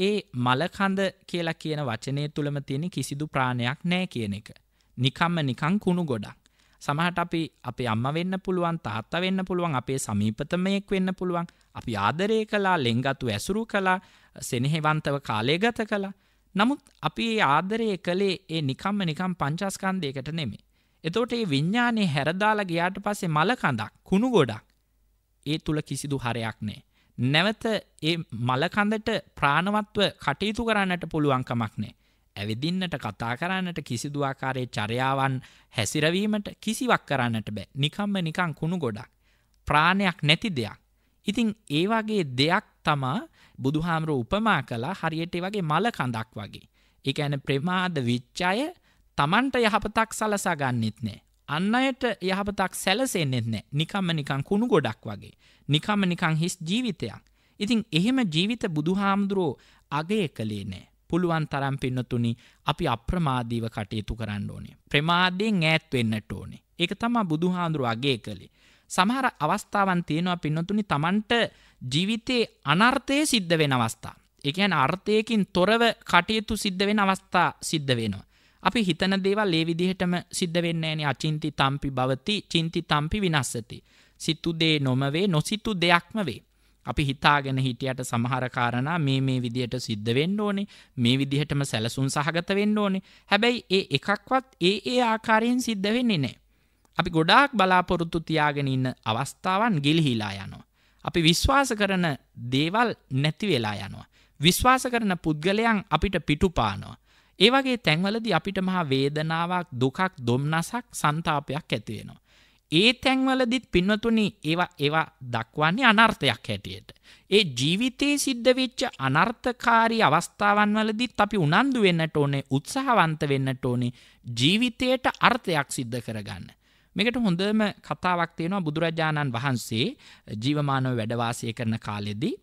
ඒ මලකඳ කියලා කියන වචනය තුළම තියෙන කිසිදු ප්‍රාණයක් නෑ කියන එක. නිකම්ම නිකං කුණු ගොඩක්. සමහට අපි අපේ අම්ම වෙන්න පුළුවන් තාත්තා වෙන්න පුළුවන් අපේ සමීපතමයෙක් වෙන්න පුළුවන් අපි ආදරය කලා ලෙංගතු ඇසුරු කලා සෙනෙහෙවන්තව කාලය ගත කලා නමුත් අපි ආදරය කළේ ඒ නිකම්ම නිකම් පංචස්කන්දයකට නෙමේ. එතෝට ඒ විඤ්ඥානය හැරදාලා ගයාට පසේ මලකඳක් කුණු ගොඩක් ඒ තුළ කිසිදු හරයක් නෑ. නැවත ඒ මලකඳට ප්‍රාණවත්ව කටයුතු කරන්නට පුළුවන්කමක් නෑ. ඇවිදින්නට කතා කරන්නට කිසිදු ආකාරයේ චර්යාවන් හැසිරවීමට කිසිවක් කරන්නට බෑ. නිකම්ම නිකං කුණු ගොඩක්. ප්‍රාණයක් නැති දෙයක්. ඉතින් ඒ වගේ දෙයක් තමා බුදුහාමරෝ උපමා කළා හරියට වගේ මල කඳක් වගේ. ඒ කියන්නේ ප්‍රමාද විච්ඡය Tamanට යහපතක් සලසා ගන්නෙත් නෑ. අන්න අයට යහපතක් සැලසෙන්නෙත් නෑ නිකම්ම නිකං කුණු ගොඩක් වගේ. නිකම්ම නිකං හිස් ජීවිතයක්. ඉතින් එහෙම ජීවිත බුදුහාමුදුරෝ අගේ කළේ නෑ. පුළුවන් තරම් පින්නතුනි අපි අප්‍රමාදීව කටයුතු කරන්න ඕනේ. ප්‍රමාදයෙන් ඈත් වෙන්නට ඕනේ. ඒක තමයි බුදුහාඳුරු අගය කළේ. සමහර අවස්ථාවන් තියෙනවා පින්නතුනි Tamanට ජීවිතේ අනර්ථය සිද්ධ වෙන අවස්ථා. ඒ කියන්නේ අර්ථයකින් තොරව කටයුතු සිද්ධ වෙන අවස්ථා සිද්ධ වෙනවා. අපි හිතන දේවල් ඒ විදිහටම සිද්ධ වෙන්නේ නැණි අචින්ති තම්පි භවති චින්ති තම්පි විනස්සති සිතු දේ නොම වේ නොසිතු දෙයක්ම වේ අපි හිතාගෙන හිටියට සමහර කාරණා මේ මේ විදිහට සිද්ධ වෙන්න ඕනේ මේ විදිහටම සැලසුම් සහගත වෙන්න ඕනේ හැබැයි ඒ එකක්වත් ඒ ඒ ආකාරයෙන් සිද්ධ වෙන්නේ නැහැ අපි ගොඩාක් බලාපොරොත්තු තියාගෙන ඉන්න අවස්ථාවන් ගිලිහිලා යනවා අපි විශ්වාස කරන දේවල් නැති වෙලා යනවා විශ්වාස කරන පුද්ගලයන් අපිට පිටුපානවා ඒවගේ තැන්වලදි අපිට මහා වේදනාවක් දුකක් දුම්නසක් සන්තාපයක් ඇතිවෙනවා. ඒ තැන්වලදිත් පින්නතුනි ඒවා ඒවා දක්වන්නේ අනර්ථයක් හැටියට. ඒ ජීවිතයේ සිද්ධ වෙච්ච අනර්ථකාරී අවස්ථාවන් වලදිත් අපි උනන්දු වෙන්නට ඕනේ උත්සාහවන්ත වෙන්නට ඕනේ ජීවිතයට අර්ථයක් සිද්ධ කරගන්න. මේකට හොඳම කතාවක් තියෙනවා බුදුරජාණන් වහන්සේ ජීවමානව වැඩ වාසය කරන කාලෙදී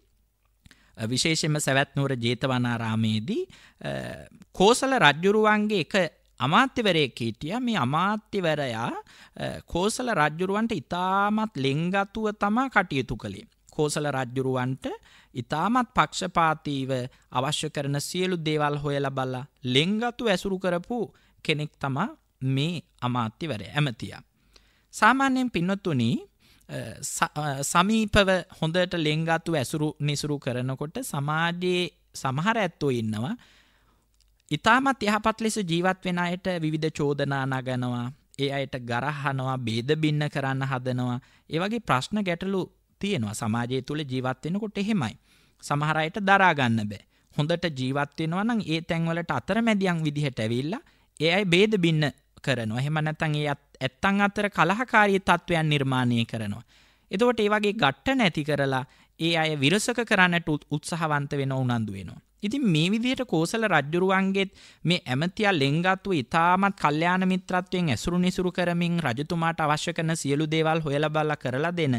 විශේෂෙන්ම සැවැත්නූර ජේතවනාරාමේදී කෝසල රජ්ජුරුවන්ගේ එක අමාත්‍යවරයෙක් හිටිය මේ අමාත්‍යවරයා කෝසල රජ්ජුරුවන්ට ඉතාමත් ලෙංගතුව තමා කටයුතු කළේ. කෝසල රජ්ජුරුවන්ට ඉතාමත් පක්ෂපාතීව අවශ්‍ය කරන සියලු දේවල් හොයල බල්ලා ලෙංගතු ඇසුරු කරපු කෙනෙක් තමා මේ අමාත්‍යවරය ඇමතිය. සාමාන්‍යයෙන් පින්නොතුනී සමීපව හොඳට ලෙංගත්තු ඇසුරු නිසුරු කරනකොට සමාජයේ සමහර ඇත්තෝ ඉන්නවා ඉතාමත් යහපත් ලෙස ජීවත් වෙන අයට විවිධ චෝදනා නගනවා ඒ අයට ගරහනවා බේද බින්න කරන්න හදනවා ඒ වගේ ප්‍රශ්න ගැටලු තියෙනවා සමාජය තුළ ජීවත් වෙනකොට එහෙමයි සමහර අයට දරා ගන්න බෑ හොඳට ජීවත් වෙනවා නම් ඒ තැන්වලට අතරමැදියන් විදිහට ඇවිල්ලා ඒ අය බේද බින්න කරනවා එහෙම නැත්නම් ඒ ඇත්තන් අතර කලහකාරී තත්ත්වයන් නිර්මාණය කරනවා. එතකොට ඒ වගේ ගට්ට නැති කරලා ඒ අය විරසක කරන්නට උත්සාහවන්ත වෙන උනන්දු වෙනවා. ඉතින් මේ විදිහට කෝසල රජ්ජුරුවන්ගේත් මේ ඇමතියා ලෙංගත්ව ඉතාමත් කල්යාණ මිත්‍රත්වයෙන් ඇසුරු නිසුරු කරමින් රජතුමාට අවශ්‍ය කරන සියලු දේවල් හොයලා බලලා කරලා දෙන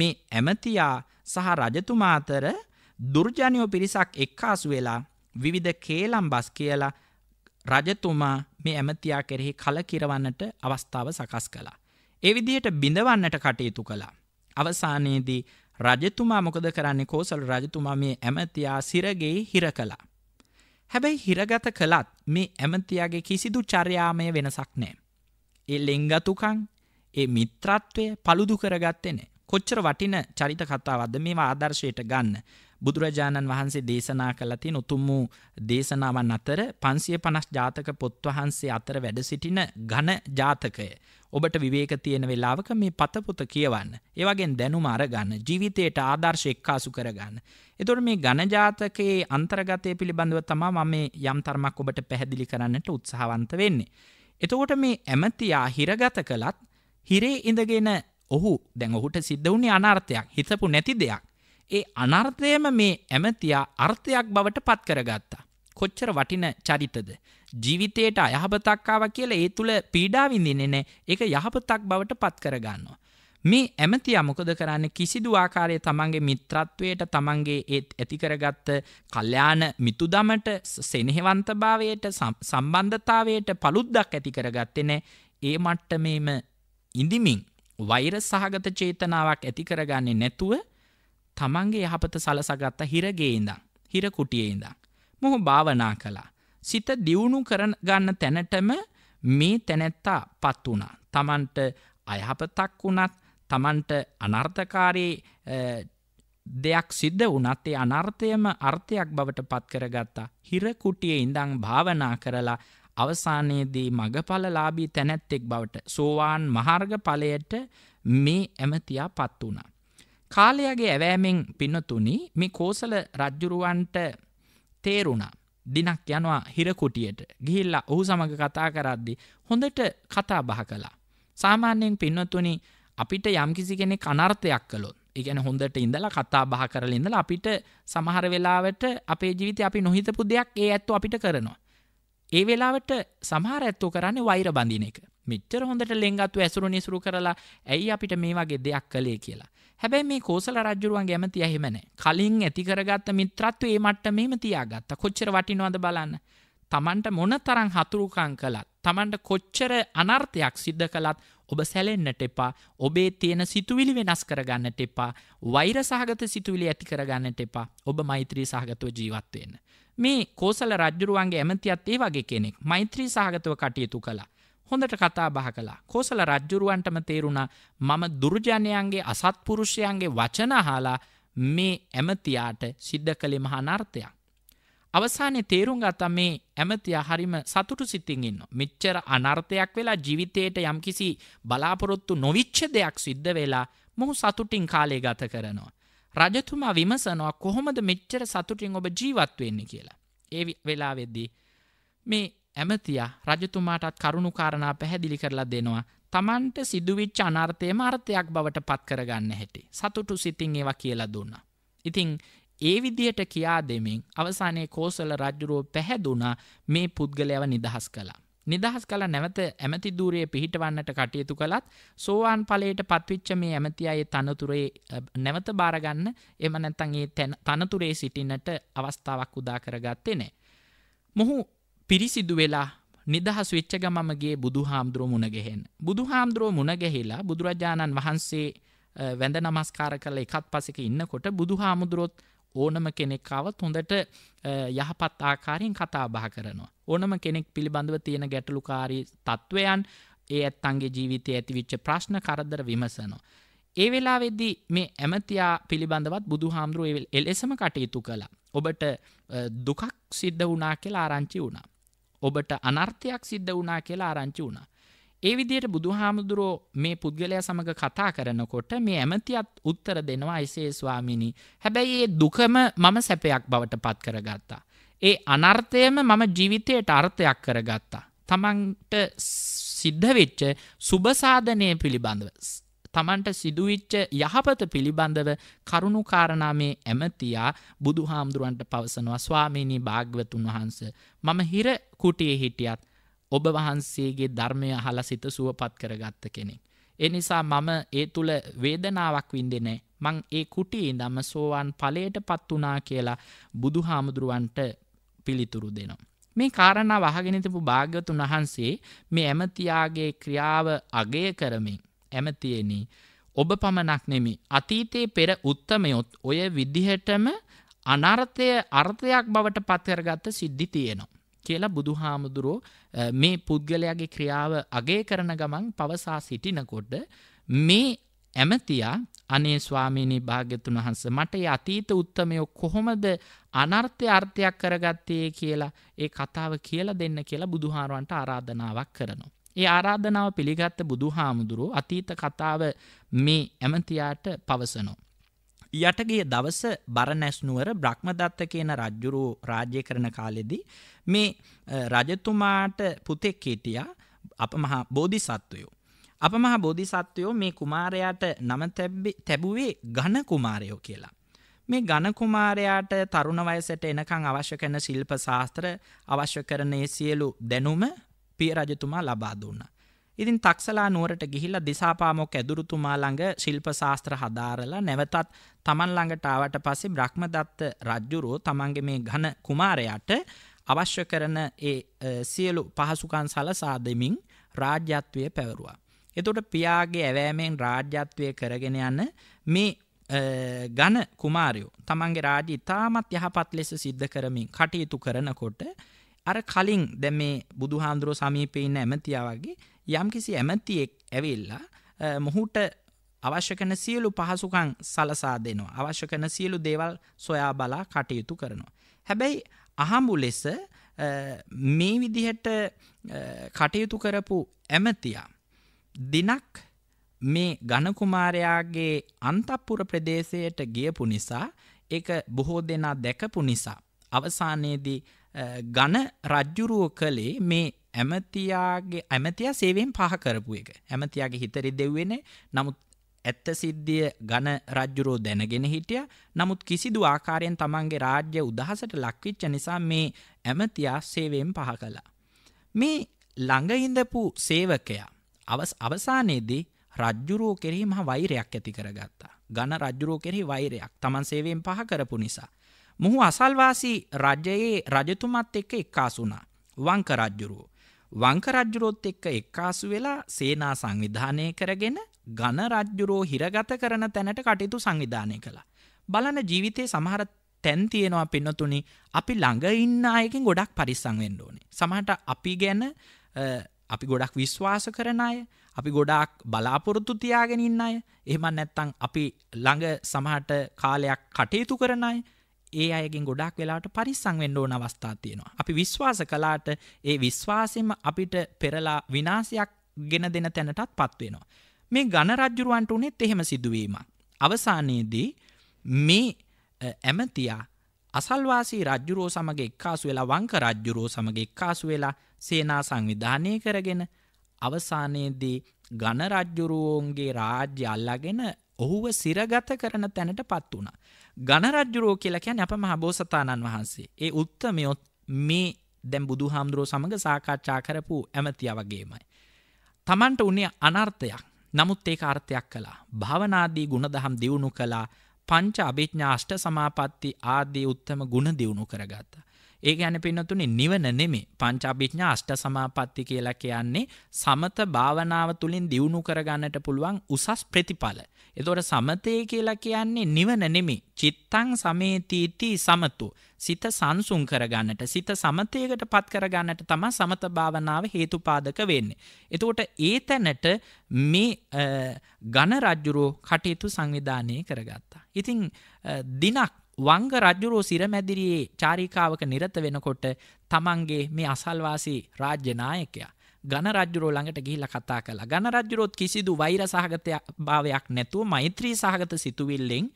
මේ ඇමතියා සහ රජතුමා අතර දුර්ජනියෝ පිරිසක් එක්කාසු වෙලා විවිධ කේලම් බස් කියලා රජතුමා මේ ඇමතියා කෙරෙහි කලකිරවන්නට අවස්ථාව සකස් කළා. ඒ විදිහට බිඳවන්නට කටයුතු කළා. අවසානයේදී රජතුමා මොකද කරන්නේ කෝසල රජතුමා මේ ඇමතියා සිරගෙයි හිර කළා. හැබැයි හිරගත කළත් මේ ඇමතියාගේ කිසිදු චර්යාමය වෙනසක් නෑ. ඒ ලෙංගතුකං ඒ මිත්‍රත්වය පළුදු කරගත්තෙන කොච්චර වටින චරිත කතාවද මේවා ආදර්ශයට ගන්න බුදුරජාණන් වහන්සේ දේශනා කළ තියෙන උතුම් වූ දේශනාවන් අතර 550 ජාතක පොත් වහන්සේ අතර වැඩ සිටින ඝන ජාතකය ඔබට විවේක තියෙන වෙලාවක මේ පතපොත කියවන්න. ඒ වගේම දැනුම අරගන්න, ජීවිතයට ආදර්ශ එක්කාසු කරගන්න. එතකොට මේ ඝන ජාතකයේ අන්තර්ගතය පිළිබඳව තමයි මම මේ යම් තරමක් ඔබට පැහැදිලි කරන්නට උත්සාහවන්ත වෙන්නේ. එතකොට මේ ඇමතියා හිරගත කළත් හිරේ ඉඳගෙන ඔහු දැන් ඔහුට සිද්ධ වුණේ අනර්ථයක්, හිතපු නැති දෙයක්. ඒ අනර්ථයම මේ ඇමතියා අර්ථයක් බවට පත් කරගත්තා. කොච්චර වටින චරිතද. ජීවිතයට අයහපතක්කාව කියලා ඒ තුළ පීඩාවිඳිනෙන එක යහපතක් බවට පත් කරගන්නවා. මේ ඇමති අමොකද කරන්න කිසිදු ආකාරය තමන්ගේ මිත්‍රත්වයට තමන්ගේ ඒත් ඇතිකරගත්ත කල්්‍යාන මිතුදමට සෙනහෙවන්තභාවයට සම්බන්ධතාවයට පළුද්දක් ඇතිකරගත්තෙන ඒ මට්ටමේම ඉඳිමින් වෛර සහගත චේතනාවක් ඇතිකරගන්නේ නැතුව තමන්ගේ යහපත සලසගත්ත හිරගේඉඳං හිරකුටියේඉඳං. මොහු භාවනා කලා. සිත දියුණු කරන ගන්න තැනටම මේ තැනැත්තා පත් වුණා. තමන්ට අයහපතක් වුණත් තමන්ට අනර්ථකාරී දෙයක් සිද්ධ වනත් ඒ අනර්ථයම අර්ථයක් බවට පත්කරගත්තා හිරකුටිය ඉඳං භාවනා කරලා අවසානයේදී මගඵලලාබී තැනැත්තෙක් බවට සෝවාන් මහර්ග පලයට මේ ඇමතියා පත් වනා. කාලයාගේ ඇවෑමෙන් පින්නතුනි මේ කෝසල රජ්ජුරුවන්ට තේරුණා. දිනක් යනවා හිරකුටියට ගිහිල්ලා ඔහු සමඟ කතා කරද්දි හොඳට කතා බහ කළා. සාමාන්‍යයෙන් පින්නතුනි අපිට යම්කිසි කෙනෙ කනර්ථයක් කළොත් ඉගැන හොඳට ඉඳලා කතා බහ කරල ඉඳලා අපිට සමහර වෙලාවට අපේ ජීවිත අපි නොහිතපු දෙයක් ඒ ඇත්තු අපිට කරනවා. ඒ වෙලාවට සමහර ඇත්තු කරන්නේ වෛර බඳින එක. මෙච්චර හොඳට ලෙංගත්තු ඇසුරු නිසුරු කරලා ඇයි අපිට මේ වගේ දෙයක් කළේ කියලා. හැබැයි මේ කෝසල රජුරුවන් ගැමති ඇහෙමනෑ කලින් ඇති කරගත්ත මිත්‍රත්ව ඒ මට්ට මෙම තියාගත්ත කොච්චර වටිනවද බලන්න. තමන්ට මොන තරං හතුරුකං කළත් තමන්ට කොච්චර අනර්ථයක් සිද්ධ කළත් ඔබ සැලෙන්න්නට එපා ඔබේ තියෙන සිතුවිලි වෙනස් කරගන්නට එපා වෛර සහගත සිතුවිලි ඇති කරගන්නට එපා ඔබ මෛත්‍රී සහගතව ජීවත්වයෙන්. මේ කෝසල රජ්ජුරුවන්ගේ ඇමතියත් ඒ වගේ කෙනෙක් මෛත්‍රී සහගතව කටයුතු කලා හොඳට කතා බහ කලා කෝසල රජ්ජුරුවන්ටම තේරුණා මම දුර්ජනයන්ගේ අසත්පුරුෂයන්ගේ වචන හාලා මේ ඇමතියාට සිද්ධ කළේ මහා නර්ථයක්. අවසානයේ තේරුම් ගත මේ ඇමතියා හරිම සතුටු සිතින් ඉන්න. මෙච්චර අනර්ථයක් වෙලා ජීවිතයට යම්කිසි බලාපොරොත්තු නොවිච්ච දෙයක් සිද්ධ වෙලා මොහු සතුටින් කාලය ගත කරනවා. රජතුමා විමසනවා කොහොමද මෙච්චර සතුටින් ඔබ ජීවත් වෙන්නේ කියලා. ඒ වෙලාවෙද්දී මේ ඇමතියා රජතුමාටත් කරුණු කාරණා පැහැදිලි කරලා දෙනවා තමන්ට සිදුවිච්ච අනර්ථයම අර්ථයක් බවට පත් කරගන්න හැටි. සතුටු සිතින් ඒවා කියලා දුන්න. ඉතිං ඒ විදියට කියා දෙමින් අවසානයේ කෝසල රජ්ජුරුව පැහැදුනා මේ පුද්ගලයව නිදහස් කලා. නිදහස් කළ නැවත ඇමති දූරයේ පිහිටවන්නට කටයුතු කළත් සෝවාන් ඵලයට පත්විච්ච මේ ඇමති අය තනතුරේ නැවත බාරගන්න එම නැත්තන් ඒ තනතුරේ සිටින්නට අවස්ථාවක් උදා කරගත්තේ නෑ. මොහු පිරිසිදු වෙලා නිදහස් වෙච්ච ගමමගේ බුදු හාමුදුරුව මුණගැහෙන්න. බුදු හාමුදුරුව මුණගැහිලා බුදුරජාණන් වහන්සේ වැඳ නමස්කාර කළ එකත් පසෙක ඉන්නකොට බුදු හාමුදුරුවොත් ඕනම කෙනෙක්කාවත් හොඳට යහපත් ආකාරයෙන් කතා බහ කරනවා. ඕනම කෙනෙක් පිළිබඳව තියෙන ගැටලුකාරී තත්ත්වයන් ඒ ඇත්තන්ගේ ජීවිතය ඇතිවිච්ච ප්‍රශ්න කරදර විමසනවා. ඒ වෙලා වෙද්දි මේ ඇමතියා පිළිබඳවත් බුදු හාමුදුරුව එලෙසම කටයුතු කළ. ඔබට දුකක් සිද්ධ වනා කියලා ආරංචි වුණා. ඔබට අනර්ථයක් සිද්ධ වුණා කියලා ආරංචි වුණා. ඒ විදිහට බුදුහාමුදුරෝ මේ පුද්ගලයා සමග කතා කරනකොට මේ ඇමතියත් උත්තර දෙනවා එසේ ස්වාමිනි. හැබැයි ඒ දුකම මම සැපයක් බවට පත් කරගත්තා. ඒ අනර්ථයම මම ජීවිතයට අර්ථයක් කරගත්තා. තමන්ට සිද්ධ වෙච්ච සුබසාධනය පිළිබඳව තමන්ට සිදුවිච්ච යහපත පිළිබඳව කරුණුකාරණාමේ ඇමතියා බුදු හාමුදුරුවන්ට පවසනවා ස්වාමීණී භාග්‍යවතුන් වහන්ස. මම හිර කුටියේ හිටියත් ඔබ වහන්සේගේ ධර්මය අහලා සිත සුවපත් කරගත්ත කෙනෙක්. ඒ නිසා මම ඒ තුල වේදනාවක් වින්දේ නැහැ. මං ඒ කුටියේ ඉඳන්ම සෝවන් ඵලයටපත් වුණා කියලා බුදු හාමුදුරුවන්ට පිළිතුරු දෙනවා. මේ කාරණා වහගෙන තිබු භාග්‍යවතුන් වහන්සේ මේ ඇමතියාගේ ක්‍රියාව අගය කරමින් ඇමතියෙනි. ඔබ පමණක් නෙමි. අතීතයේ පෙර උත්තමයොත් ඔය විදිහටම අනර්ථය අර්ථයක් බවට පත්කරගත්ත සිද්ධි තියෙනවා. කියලා බුදු හාමුදුරුවෝ මේ පුද්ගලයාගේ ක්‍රියාව අගේ කරන ගමන් පවසා සිටිනකොට මේ ඇමතියා අනේ ස්වාමීණී භාග්‍යතුන් වහන්ස මට අතීත උත්තමයෝ කොහොමද අනර්ථය අර්ථයක් කරගත්තයේ කියලා ඒ කතාව කියලා දෙන්න කියලා බුදුහාරුවන්ට ආරාධනාවක් කරනවා. ඒ ආරාධනාව පිළිගත්ත බුදු හාමුදුරුව අතීත කතාව මේ ඇමතියාට පවසනෝ. යටගේ දවස බරනැස්නුවර බ්‍රහ්මදත්ත කියන රජ්ජුරු රාජ්‍ය කරන කාලෙදී මේ රජතුමාට පුතෙක් හිටියා අප මහා බෝධිසත්වයෝ. අප මහා බෝධිසත්වයෝ මේ කුමාරයාට නම තැබුවේ ඝන කුමාරයෝ කියලා. මේ ඝන කුමාරයාට තරුණ වයසට එනකන් අවශ්‍ය කරන ශිල්ප ශාස්ත්‍ර අවශ්‍ය කරන ඒ සියලු දැනුම පිය රජතුමා ලබා දුන්න. ඉතින් තක්සලා නුවරට ගිහිල්ලා දිසාපාමොක් ඇදුරුතුමා ළඟ ශිල්ප ශාස්ත්‍ර හදාරලා නැවතත් තමන් ළඟට ආවට පස්සේ බ්‍රහ්මදත්ත රජුරෝ තමන්ගේ මේ ඝන කුමාරයාට අවශ්‍ය කරන ඒ සියලු පහසුකම් සලසා දෙමින් රාජ්‍යත්වය පැවරුවා. එතකොට පියාගේ ඇවෑමෙන් රාජ්‍යත්වය කරගෙන යන මේ ඝන කුමාරයෝ තමන්ගේ රාජ්‍ය ඉතාමත් යහපත් ලෙස සිද්ධ කරමින් කටයුතු කරනකොට අර කලින් දැ මේ බුදුහාන්දුරෝ සමීපයන්න ඇමතියාවගේ යම් කිසි ඇමතියෙක් ඇවිල්ලා මොහුට අවශ්‍ය කන සියලු පහසුකං සලසා දෙනවා අවශ්‍ය කන සියලු දේවල් සොයා බලා කටයුතු කරනවා. හැබැයි අහඹු ලෙස මේ විදිහට කටයුතු කරපු ඇමතියා. දිනක් මේ ගණකුමාරයාගේ අන්තපපුර ප්‍රදේශයට ගියපු නිසා එක බොහෝ දෙනා දැකපු නිසා. අවසානයේදී ගණ රජ්ජුරුව කළේ මේ ඇමතියාගේ ඇමතියා සේවෙන් පහ කරපු එක. ඇමතියාගේ හිතරි දෙව්වෙන නමුත් ඇත්ත සිද්ධිය ගණ රජ්ජුරෝ දැනගෙන හිටිය නමුත් කිසිදු ආකාරයෙන් තමන්ගේ රාජ්‍ය උදහසට ලක්විච්ච නිසා මේ ඇමතියා සේවෙන් පහ කළා. මේ ළඟහිඳපු සේවකයා අවස් අවසානයේදී රජ්ජුරෝ කෙරෙහි මහ වෛරයක් ඇති කරගත්තා. ගණ රජ්ජුරෝ කෙරෙහි වෛරයක් තමන් සේවෙන් පහ කරපු නිසා. මොහු අසල්වාසී රජයේ රජතුමත් එක්ක එක්කාසු වුණා. වංක රජුරෝ. වංක රජුරෝත් එක්ක එක්කාසු වෙලා සේනා සංවිධානය කරගෙන ඝන රජුරෝ හිරගත කරන තැනට කටයුතු සංවිධානය කළා. බලන ජීවිතේ සමහර තැන් තියෙනවා පින්නතුනි අපි ළඟ ඉන්න අයකින් ගොඩක් පරිස්සම් වෙන්න ඕනේ. සමහරට අපි ගැන අපි ගොඩක් විශ්වාස කරන අය අපි ගොඩාක් බලාපොරොත්තු තියාගෙන ඉන්න අය එහෙම නැත්නම් අපි ළඟ සමහරට කාලයක් කටයුතු කරන අය ඒ අයගෙන් ගොඩක් වෙලාට පරිස්සං වෙන්න ඕන අවස්ථා තියෙනවා. අපි විශ්වාස කළාට ඒ විශ්වාසයෙන්ම අපිට පෙරලා විනාශයක් ගෙන දෙන තැනටත් පත්වෙනවා. මේ ගණරජ්ජුරුවන්ට උනේත් එහෙම සිදුවීම. අවසානයේදී මේ ඇමතියා අසල්වාසී රජ්ජුරෝ සමග එක්කාසු වෙලා වංක රජ්ජුරෝ සමග එක්කාසු වෙලා සේනා සංවිධානය කරගෙන අවසානයේදී ගණරජ්ජුරුවෝන්ගේ රාජ්‍ය අල්ලාගෙන ඔහුව සිරගත කරන තැනට පත් වුණා. ගණරජ්ජුරෝ කියලා කියන්නේ අප මහ බෝසතාණන් වහන්සේ. ඒ උත්තමයොත් මේ දැන් බුදුහාමුදුරුවෝ සමග සාකච්ඡා කරපු ඇමතිය වගේමයි. Tamanට උනේ අනර්ථයක්. නමුත් ඒක අර්ථයක් කළා. භවනාදී ගුණධම් දියුණු කළා. පංච අභිඥා අෂ්ට සමාපatti ආදී උත්තම ගුණ දියුණු කරගත්තා. ඒ ගැන පින්නතුනේ නිවන නෙමේ පංචාභිඥා අෂ්ට සමාපatti කියලා කියන්නේ සමත භාවනාව තුළින් දියුණු කරගන්නට පුළුවන් උසස් ප්‍රතිඵල. එතකොට සමතේ කියලා කියන්නේ නිවන නෙමේ චිත්තං සමේතීති සමතු. සිත සංසුන් කරගන්නට සිත සමතයකට පත් කරගන්නට තමයි සමත භාවනාව හේතුපාදක වෙන්නේ. එතකොට ඒ තැනට මේ ඝන රජුරෝ කටයුතු සංවිධානය කරගත්තා. ඉතින් දිනක් වංග රජ්ජුරුව සිරමැදිරියේ චාරිකාවක නිරත වෙනකොට තමන්ගේ මේ අසල්වාසී රාජ්‍ය නායකයා ගණ රජ්ජුරුව ළඟට ගිහිල්ලා කතා කළා. ගණ රජ්ජුරුවත් කිසිදු වෛර සහගත භාවයක් නැතුව මෛත්‍රී සහගත සිතුවිල්ලෙන්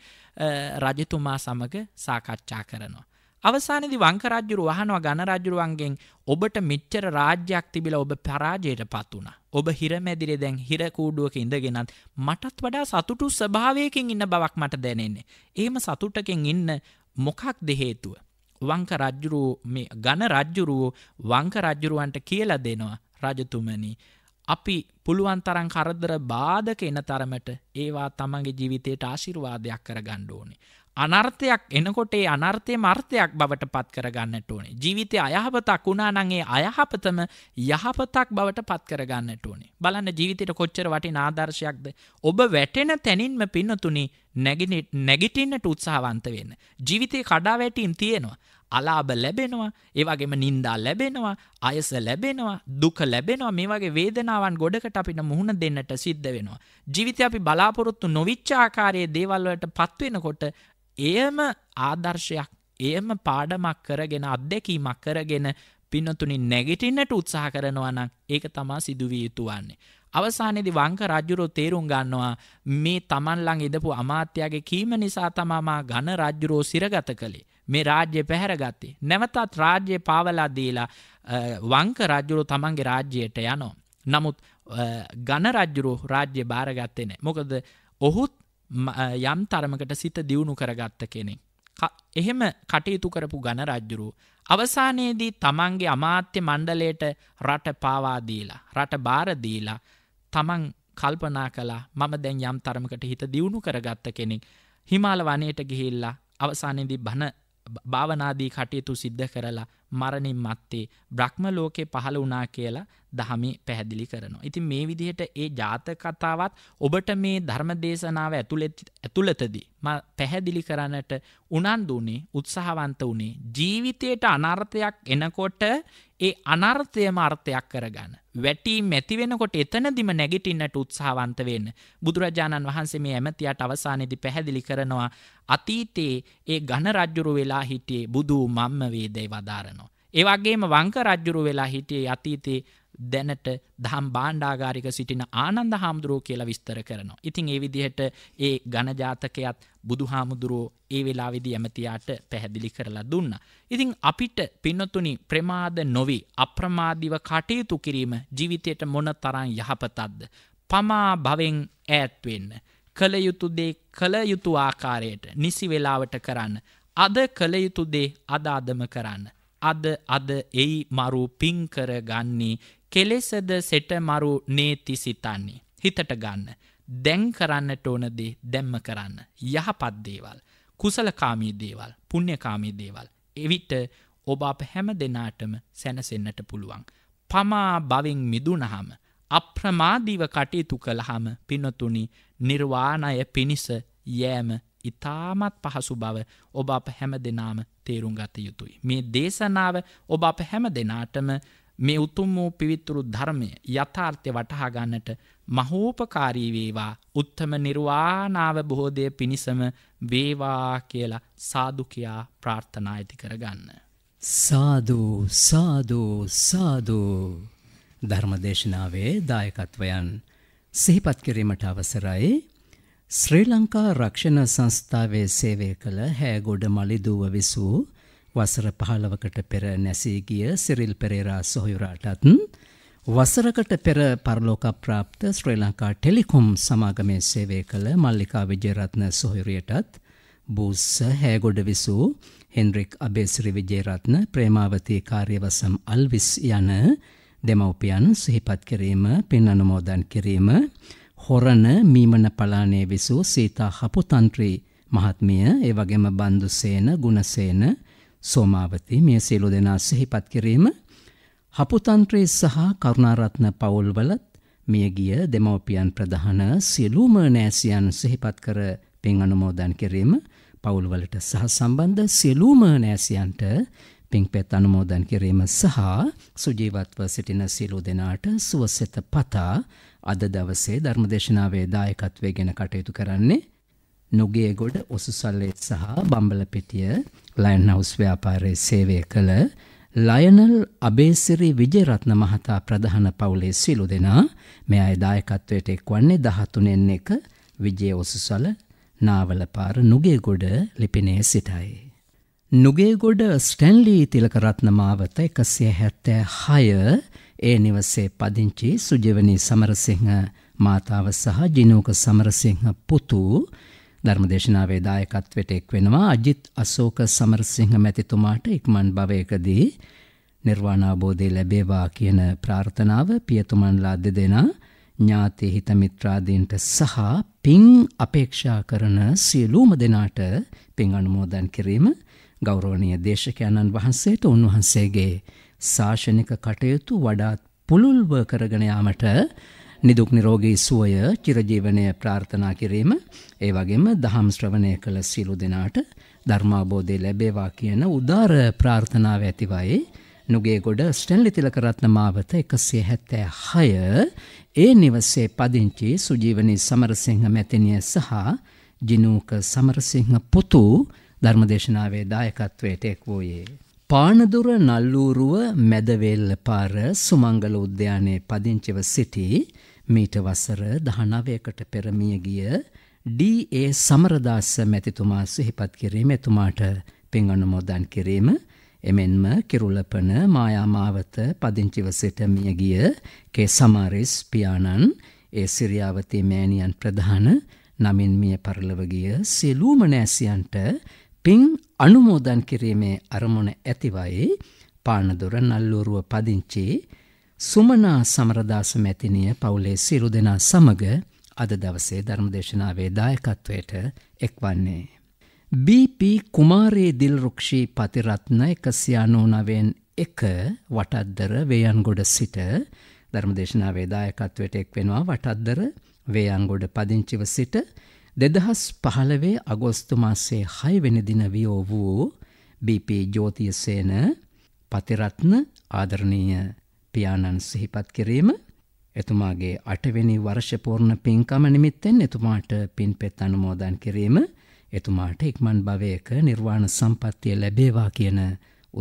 රජතුමා සමග සාකච්ඡා කරනවා. අවසානදි වංකරජ්ජුරු වහනවා ගණරජුරුවන්ගෙන් ඔබට මෙච්චර රාජ්‍යයක් තිබිලා ඔබ පරාජයට පත් වුණා. ඔබ හිරමැදිරේ දැන් හිර කූඩුවක ඉඳගෙනත් මටත් වඩා සතුටු ස්වභාවයකින් ඉන්න බවක් මට දැනෙන්නේ. එහෙම සතුටකින් ඉන්න මොකක්ද හේතුව? වංක රජුරෝ මේ ඝන රජුරෝ වංක රජුරවන්ට කියලා දෙනවා රජතුමනි අපි පුළුවන් තරම් කරදර බාධක එන තරමට ඒවා තමන්ගේ ජීවිතයට ආශිර්වාදයක් කරගන්න ඕනේ. අනර්ථයක් එනකොට ඒ අනර්ථය මර්ථයක් බවට පත් කරගන්නට ඕනේ. ජීවිතය අයහපතක් වුණානංගේ අයහපතම යහපතක් බවට පත් කරගන්නට ඕනේ. බලන්න ජීවිතයට කොච්චර වටි ආදර්ශයක්ද. ඔබ වැටෙන තැනින්ම පින්නතුනි නැගිටින්නට උත්සාහවන්ත වෙන්න. ජීවිතේ කඩා වැටීම් තියෙනවා. අලාභ ලැබෙනවා ඒවගේම නින්දා ලැබෙනවා අයස ලැබෙනවා දුක ලැබෙනවා මේ වගේ වේදනාවන් ගොඩකට අපිට මුහුණ දෙන්නට සිද්ධ වෙනවා. ජීවිතය අපි බලාපොරොත්තු නොවිච්චාකාරයේ දේවල්වලට පත්වෙනකොට එයම ආදර්ශයක් එයම පාඩමක් කරගෙන අත්දැකීමක් කරගෙන පින්නතුනි නැගිටින්නට උත්සාහ කරනවා නම් ඒක තමා සිදුවිය යුතු වන්නේ. අවසානයේදී වංක රජුරෝ තේරුම් ගන්නවා මේ Taman ළඟ ඉඳපු අමාත්‍යගේ කීම නිසා තමා මා ඝන රජුරෝ සිරගත කළේ. මේ රාජ්‍ය පැහැරගත්තේ. නැවතත් රාජ්‍ය පාවලා දීලා වංක රජුරෝ තමන්ගේ රාජ්‍යයට යනවා. නමුත් ඝන රජුරෝ රාජ්‍ය බාරගත්තේ නැහැ. මොකද ඔහුත් යම් තරමකට සිත දියුණු කරගත්ත කෙනෙක්. එහෙම කටයුතු කරපු ගණ රජ්ජුරු. අවසානයේදී තමන්ගේ අමාත්‍ය මණ්ඩලයට රට පාවාදීලා. රට භාරදීලා තමන් කල්පනා කලා මම දැන් යම් තරමකට හිත දියුණු කරගත්ත කෙනෙක්. හිමාල වනයට ගිහිල්ලා අවසානයේදී බණ භාවනාදී කටයුතු සිද්ධ කරලා මරණින් මත්තේ බ්‍රහ්ම ලෝකේ පහළ වුණා කියලා දහමේ පැහැදිලි කරනවා. ඉතින් මේ විදිහට ඒ ජාතක කතාවත් ඔබට මේ ධර්ම දේශනාව ඇතුළතදී මම පැහැදිලි කරන්නට උනන්දු උනේ උත්සාහවන්ත උනේ ජීවිතයට අනර්ථයක් එනකොට ඒ අනර්ථයම අර්ථයක් කරගන්න. වැටීම් ඇති වෙනකොට එතනදිම නැගිටින්නට උත්සාහවන්ත වෙන්න. බුදුරජාණන් වහන්සේ මේ ඇමතියට අවසානයේදී පැහැදිලි කරනවා අතීතයේ ඒ ඝන රජුරු වෙලා හිටියේ බුදු මම්ම වේදේ වදාරනවා. ඒ වගේම වංක රජුරු වෙලා හිටියේ අතීතයේ දැනට දහම් බාණ්ඩාගාරික සිටින ආනන්ද හාමුදුරුව කියලා විස්තර කරනවා. ඉතින් ඒ විදිහට ඒ ඝනජාතකයත් බුදුහාමුදුරෝ ඒ වෙලාවේදී ඇමතියාට පැහැදිලි කරලා දුන්නා. ඉතින් අපිට පින්නතුනි ප්‍රමාද නොවේ අප්‍රමාදීව කටයුතු කිරීම ජීවිතයට මොන තරම් යහපතක්ද? පමා භවෙන් ඈත් වෙන්න. කල යුතු දේ කල යුතු ආකාරයට නිසි වේලාවට කරන්න. අද කල යුතු දේ අද අදම කරන්න. අද අද එයි මරු පිං කරගන්නේ කෙලෙසද සෙට මරු නේති සිතන්නේ. හිතට ගන්න. දැන් කරන්නට ඕන දේ දැම්ම කරන්න. යහපත් දේවල්. කුසලකාමී දේවල් පුුණ්්‍යකාමී දේවල්. එවිට ඔබ අප හැම දෙනාටම සැනසෙන්න්නට පුළුවන්. පමා බවින් මිදුනහම. අප්‍රමාදීව කටයුතු කළහම පිනොතුනි නිර්වාණය පිණිස යෑම ඉතාමත් පහසු බව ඔබ අප හැම දෙනාම තේරුම් ගත යුතුයි. මේ දේශනාව ඔබ අප හැම දෙනාටම මේ උතුම් වූ පිවිතුරු ධර්මය යථාර්ථය වටහා ගන්නට මහෝපකාරී වේවා උත්තම නිර්වාණාව බොහෝදය පිණිසම වේවා කියලා සාදුකයා ප්‍රාර්ථනා ඇති කරගන්න. සාදු සාදු සාදු ධර්මදේශනාවේ දායකත්වයන් සිහිපත් කිරීමට අවසරයි ශ්‍රී ලංකා රක්ෂණ සංස්ථාවේ සේවය කළ හෑගොඩ මලිදුව විසූ වසර 15කට පෙර නැසී ගිය සිරිල් පෙරේරා සොහොයුරාටත් වසරකට පෙර පරලෝක ප්‍රාප්ත ශ්‍රී ලංකා ටෙලිකොම් සමාගමේ සේවය කළ මල්ලිකා විජේරත්න සොහොයුරියටත් බූස්ස හෑගොඩ විසූ හෙන්රික් අබේසිරි විජේරත්න ප්‍රේමාවතී කාර්යවසම් අල්විස් යන දෙමව්පියන් සිහිපත් කිරීම පින් අනුමෝදන් කිරීම හොරණ මීමන පලානේ විසූ සීතා හපුතන්ත්‍රී මහත්මිය ඒ වගේම බන්දුසේන ගුණසේන සෝමාවති මේ සියලු දෙනා සිහිපත් කිරීම හපුතන්ත්‍රයේ සහ කරුණාරත්න පවුල්වලත් මියගිය දෙමව්පියන් ප්‍රධාන සියලුම නෑසියන් සිහිපත් කර පින් අනුමෝදන් කිරීම පවුල්වලට සහ සම්බන්ධ සියලුම නෑසියන්ට පින්පෙත් අනුමෝදන් කිරීම සහ සුජීවත්ව සිටින සියලු දෙනාට සුවසෙත පතා අද දවසේ ධර්මදේශනාවේ දායකත්වය ගැන කටයුතු කරන්නේ නුගේගොඩ ඔසුසල්ලෙත් සහ බම්බලපිටිය ලයන් හවුස් ව්‍යාපාරයේ සේවය කළ ලයනල් අබේසිරි විජයරත්න මහතා ප්‍රධාන පවුලේ සියලු දෙනා මේ අය දායකත්වයට එක්වන්නේ 13න් එක විජේ ඔසුසල නාවලපාර නුගේගොඩ ලිපිනේ සිටයි. නුගේගොඩ ස්ටැන්ලී තිලකරත්න මාවත 176 ඒ නිවසේ පදිංචි සුජවනී සමරසිංහ මාතාව සහ ජිනෝක සමරසිංහ පුතු ධර්මදේශනාවේ දායකත්වයට එක් වෙනවා අජිත් අශෝක සමරසිංහ මැතිතුමාට ඉක්මන් භවයකදී නිර්වාණ අවබෝධය ලැබේවා කියන ප්‍රාර්ථනාව පියතුමන්ලා දෙදෙනා ඥාති හිත මිත්‍රාදීන්ට සහ පින් අපේක්ෂා කරන සියලුම දෙනාට පින් අනුමෝදන් කිරීම ගෞරවනීය දේශකයන්න් වහන්සේට උන්වහන්සේගේ ශාසනික කටයුතු වඩාත් පුළුල්ව කරගෙන යාමට නිදුක් නිරෝගී සුවය චිරජීවනය ප්‍රාර්ථනා කිරීම ඒ වගේම දහම් ශ්‍රවණය කළ සියලු දෙනාට ධර්මාබෝධය ලැබේවා කියන උදාර ප්‍රාර්ථනාව ඇතිවයි නුගේගොඩ ස්ටැන්ලි තිලකරත්න මාවත 176 ඒ නිවසේ පදිංචි සුජීවනී සමරසිංහ මැතිණිය සහ ජිනූක සමරසිංහ පුතු ධර්මදේශනාවේ දායකත්වයට එක් වූයේ පානදුර නල්ලූරුව මැදවෙල්ල පාර සුමංගල උද්‍යානයේ පදිංචිව සිටි මීට වසර 19කට පෙර මිය ගිය ඩී.ඒ. සමරදාස මැතිතුමා සිහිපත් කිරීම එතුමාට පින් අනුමෝදන් කිරීම එමෙන්ම කිරුලපන මායාමාවත පදිංචිව සිට මිය ගිය කේ සමාරිස් පියාණන් ඒ සිරියාවතී මෑණියන් ප්‍රධාන නමින් මිය පරලව ගිය සියලුම නෑසියන්ට පින් අනුමෝදන් කිරීමේ අරමුණ ඇතිවයි පානදොර නල්ලූරුව පදිංචි සුමනා සමරදාස මැතිනිය පවුලේ සිරු දෙනා සමග අද දවසේ ධර්මදේශනාවේ දායකත්වයට එක්වන්නේ. BP කුමාරේ දිල්රුක්ෂී පතිරත්න එකසියානෝනවෙන් එක වටත්දර වේයන්ගොඩ සිට ධර්මදේශනාවේ දායකත්වයට එක්වෙනවා වටත්දර වේයන්ගොඩ පදිංචිව සිට දෙදහස් පහළවේ අගෝස්තුමාසේ හයවෙන දින වියෝ වූ BP ජෝතියසේන පතිරත්න ආදරණීය පියාණන් සිහිපත් කිරීම එතුමාගේ අටවෙනි වර්ෂපූර්ණ පින්කම නිමිත්තෙන් එතුමාට පින්පෙත් අනුමෝදන් කිරීම එතුමාට ඉක්මන් භවයක නිර්වාණ සම්පත්තිය ලැබේවා කියන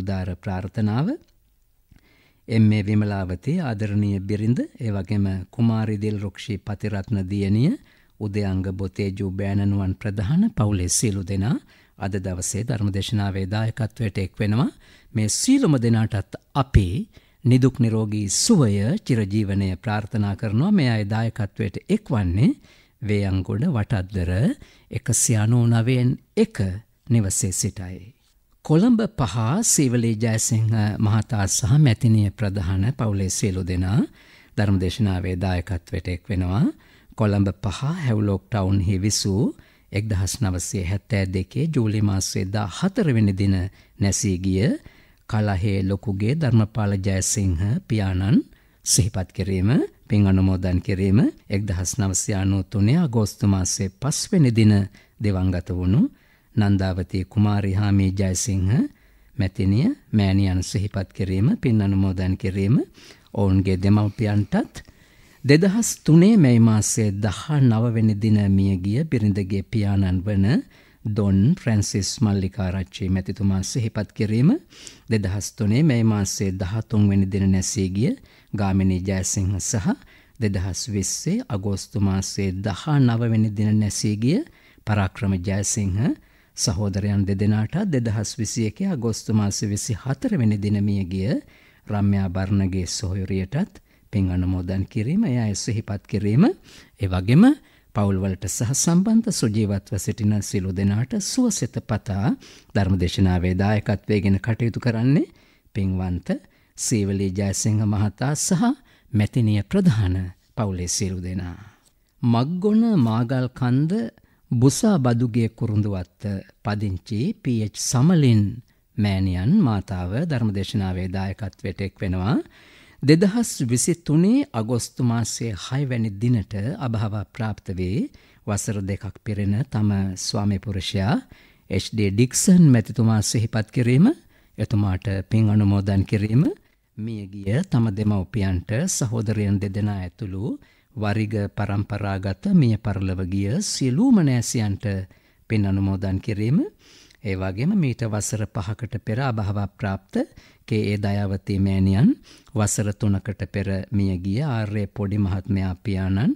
උදාර ප්‍රාර්ථනාව එම්මේ විමලාවති ආදරණීය බිරිඳ ඒ වගේම කුමාරි දිල්රුක්ෂි පතිරත්න දියණිය උදයංග බොතේජු බෑණනුවන් ප්‍රධාන පවුලේ සියලු දෙනා අද දවසේ ධර්මදේශනාවේ දායකත්වයට එක් වෙනවා මේ සීලම දෙනාටත් අපේ නිදුක් නිරෝගී සුවය චිරජීවනය ප්‍රාර්ථනා කරනවා මේ අය දායකත්වයට එක්වන්නේ වේයන්ගොඩ වටද්දර එකසි අනූනවයෙන් එක නිවසේ සිටයි. කොළඹ පහ සීවලී ජයසිංහ මහතා සහ මැතිනිය ප්‍රධාන පවුලේ සියලු දෙනා ධර්මදේශනාවේ දායකත්වයට එක් වෙනවා. කොළඹ පහ හැවලෝක් ටවුන් හිවිසූ එක්දහස් නවසේ හැත්තෑ දෙකේ ජූලි මාස්සේ දා හතරවෙනි දින නැසී ගිය කලහේ ලොකුගේ ධර්මපාල ජයසිංහ පියාණන් සිහිපත් කිරීම පින් අනුමෝදන් කිරීම 1993 අගෝස්තු මාසයේ 5 වෙනි දින දෙවන්ගත වුණු නන්දාවතී කුමාරි හාමි ජයසිංහ මැතිණිය මෑණියන් සිහිපත් කිරීම පින් අනුමෝදන් කිරීම ඔවුන්ගේ දෙමව්පියන්ටත් 2003 මැයි මාසයේ 19 වෙනි දින මියගිය බිරිඳගේ පියාණන් වන දොන් ෆ්‍රැන්සිස් මල්ලිකාරච්චි මැතිතුමා සිහිපත් කිරීම දෙදහස් තුනේ මේ මාසේ දහතුන්වැනි දින නැසී ගිය ගාමිණී ජයසිංහ සහ දෙදහස් විස්සේ අගෝස්තු මාසේ දහා නවවැනි දින නැසී ගිය පරාක්‍රම ජයසිංහ සහෝදරයන් දෙදෙනට දෙදහස් විසි එක අගෝස්තු මාස විසි හතරවෙනි දිනමිය ගිය රම්යා බරණගේ සොහොයුරියටත් පින් අනුමෝදන් කිරීම එය සිහිපත් කිරීම එවගේම පවුල්වලට සහ සම්බන්ධ සුජීවත්ව සිටින සිලු දෙනාට සුවසෙත පතා ධර්මදේශනාවේ දායකත්වය ගෙන කටයුතු කරන්නේ පින්වන්ත සීවලී ජයසිංහ මහතා සහ මැතිනිය ප්‍රධාන පවුලේ සිරු දෙනා. මක්ගොන මාගල් කන්ද බුසා බදුගේ කුරුඳුවත්ත පදිංචි පH සමලින් මෑණියන් මාතාව ධර්මදේශනාවේ දායකත්වයට එක් වෙනවා. දෙදහස් විසිතුනේ අගොස්තු මාසය හයවැනි දිනට අභාව ප්‍රාප්ත වේ වසර දෙකක් පෙරෙන තම ස්වාමිපුරුෂයා HD ඩික්සන් මැතිතුමා සිහිපත් කිරීම එතුමාට පින් අනුමෝදන් කිරීම මියගිය තම දෙමව්පියන්ට සහෝදරයන් දෙදෙනා ඇතුළු වරිග පරම්පරාගත මිය පරලව ගිය සියලුම නෑසියන්ට පින් අනුමෝදන් කිරීම ඒවාගේම මීට වසර පහකට පෙර අභාවප්‍රාප්ත කේ දයාවතී මෑණියන් වසර තුනකට පෙර මියගිය ආර්ය පොඩි මහත්මයා පියාණන්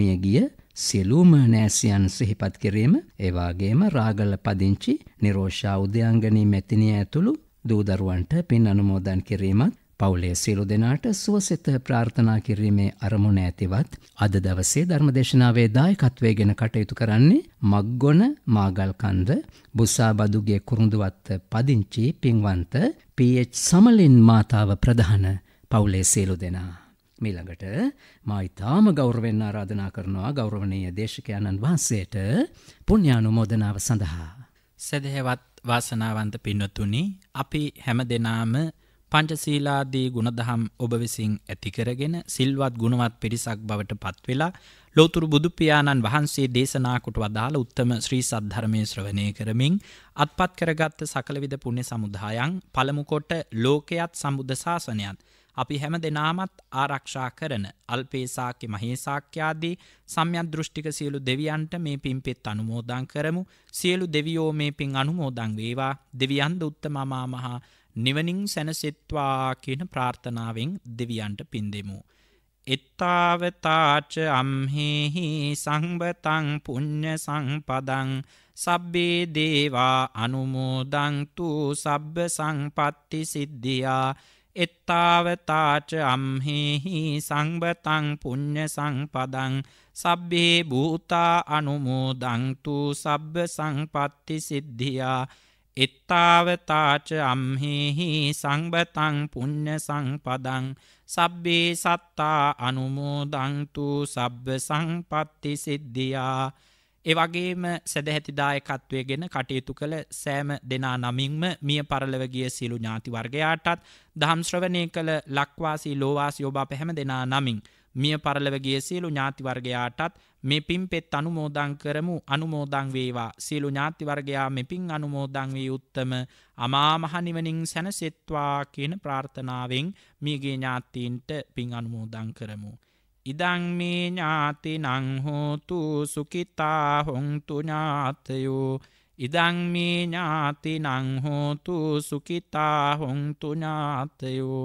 මියගිය සියලූම නෑසියන් සිහිපත් කිරීම ඒවාගේම රාගල පදිංචි නිරෝෂා උදයංගනී මැතිනිය ඇතුළු දූදරුවන්ට පින් අනුමෝදන් කිරීමත් පවුලේ සියලු දෙනාට සුවසිත ප්‍රාර්ථනා කිරීමේ අරමුණ ඇතිවත් අද දවසේ ධර්මදේශනාවේ දායකත්වය ගැන කටයුතු කරන්නේ මක්ගොන මාගල්කන්ද බුස්සාබදුගේ කුරුඳුවත්ත පදිංචි පින්වන්ත පH සමලින් මාතාව ප්‍රධාන පවුලේ සියලු දෙනා. මිළඟට මයිතාම ගෞරවෙන් ආරාධනා කරනවා ගෞරවනීය දේශකයණන් වහන්සේට පුුණ්‍යානුමෝදනාව සඳහා. සැදහෙවත් වාසනාවන්ත පින්නතුනි අපි හැම දෙනාම පංචසීලාදී ගුණදහම් ඔබ විසින් ඇතිකරගෙන සිල්වත් ගුණවත් පිරිසක් බවට පත්වෙලා ලෝතුරු බුදුපියාණන් වහන්සේ දේශනාකොට වදාළ උත්තම ශ්‍රී සද්ධර්මය ශ්‍රවණය කරමින් අත්පත් කරගත්ත සකලවිද පුුණෙ සමුදායන් පළමුකොට ලෝකයත් සම්බුද්ධ ශාසනයන් අපි හැම දෙනාමත් ආරක්ෂා කරන අල්පේසාක්‍ය මහේසාක්‍යාදී සම්යත් දෘෂ්ටික සියලු දෙවියන්ට මේ පින්පෙත් අනුමෝදං කරමු සියලු දෙවියෝ මේ පින් අනුමෝදං වේවා දෙවියන්ද උත්තමමාමහා නිවනින් සැනසෙත්වා කියන ප්‍රාර්ථනාවෙන් දෙවියන්ට පින්දෙමු. එත්තාවතාච අම්හෙහි සංවතං පුුණ්්‍ය සංපදං සබ්බේ දේවා අනුමෝදංතු සබ්බ සංපත්ති සිද්ධියා එත්තාවතාච අම්හෙහි සංවතං පුුණ්්‍ය සංපදං සබ්බේ භූතා අනුමෝදංතු සබ්බ සංපත්ති සිද්ධියා එත්තාවතාච අම්හෙහි සංබතං පුුණ්්‍ය සංපදං සබ්බේ සත්තා අනුමෝදංතු සබ්බ සංපත්ති සිද්ධියා එවගේම සැදැහැතිදායකත්වය ගෙන කටයුතු කළ සෑම දෙනා නමින්ම මිය පරලවගිය සිලු ඥාති වර්ගයාටත් දහම්ශ්‍රවනය කළ ලක්වාසි ලෝවාසි යෝබා පැහැම දෙනා නමින් මිය පරලවගිය සියලු ඥාතිවර්ගයාටත් මේ පින් පෙත් අනුමෝදං කරමු අනුමෝදං වේවා සියලු ඥාති වර්ගයා මේ පින් අනුමෝදං වී උත්තම අමා මහ නිවනින් සැනසෙත්වා කියන ප්‍රාර්ථනාවෙන් මියගේ ඥාතීන්ට පින් අනුමෝදං කරමු ඉදං මේ ඥාතිනං හෝතු සුඛිතා හොන්තු ඥාතයෝ ඉදං මේ ඥාතිනං හෝතු සුඛිතා හොන්තු ඥාතයෝ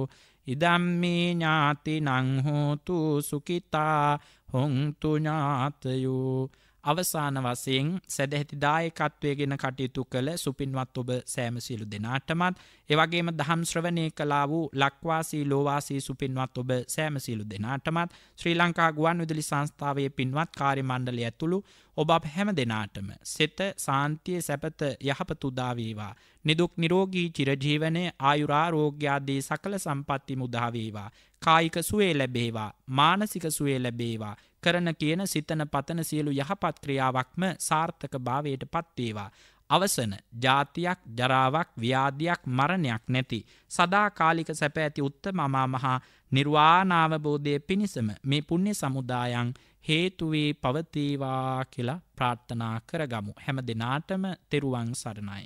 ඉදම් මේ ඥාතිනං හෝතු සුඛිතා හොන්තු ඥාතයෝ අවසාන වසයෙන් සැදැහැති දායකත්වය ගෙන කටයුතු කළ සුපින්වත් ඔබ සෑමසිලු දෙනාටමත් ඒවගේම දහම්ශ්‍රවනය කලා වූ ලක්වාසී ලෝවාසී සුපින්වත් ඔබ සෑමසිලු දෙනාටමත් ශ්‍රී ලංකා ගුවන් විදුලි සංස්ථාවය පින්වත් කාරි මණ්ඩලය ඇතුළු ඔබ හැම දෙනාටම සෙත සාන්තිය සැපත යහපතුදාවේවා. නිදුක් නිරෝගී චිරජීවනය ආයුරාරෝග්‍යාදී සකළ සම්පත්ති මුදාවේවා. කායික සුවේ ලැබේවා මානසික සුවේ ලැබේවා කරන කියන සිතන පතන සියලු යහපත් ක්‍රියාවක්ම සාර්ථක භාවයට පත්වේවා. අවසන ජාතියක් ජරාවක් ව්‍යාධයක් මරණයක් නැති. සදාකාලික සැප ඇති උත්තම අමාමහා නිර්වාණාවබෝධය පිණිසම මේ පුුණ්‍ය සමුදායන් හේතුවේ පවතීවා කියලා ප්‍රාර්ථනා කරගමු. හැම දෙනාටම තෙරුවන් සරණයි.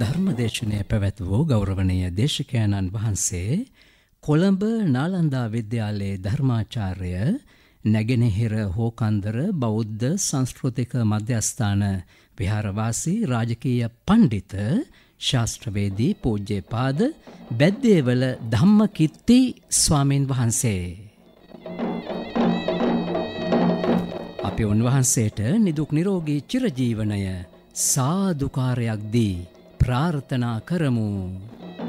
ධර්මදේශනය පැවැත් වූ ගෞරවනය දේශකයණන් වහන්සේ කොළඹ නාලන්දා විද්‍යාලයේ ධර්මාචාර්ය නැගෙනහිර හෝකන්දර බෞද්ධ සංස්කෘතික මධ්‍යස්ථාන විහාරවාසී රාජකීය පණ්ඩිත ශාස්ත්‍රවේදී පූජ්‍යපාද බැද්දේවල ධම්මකිත්ති ස්වාමින් වහන්සේ. අපි උන්වහන්සේට නිදුක් නිරෝගී චිරජීවනය සාදුකාරයක් දී ප්‍රාර්ථනා කරමු.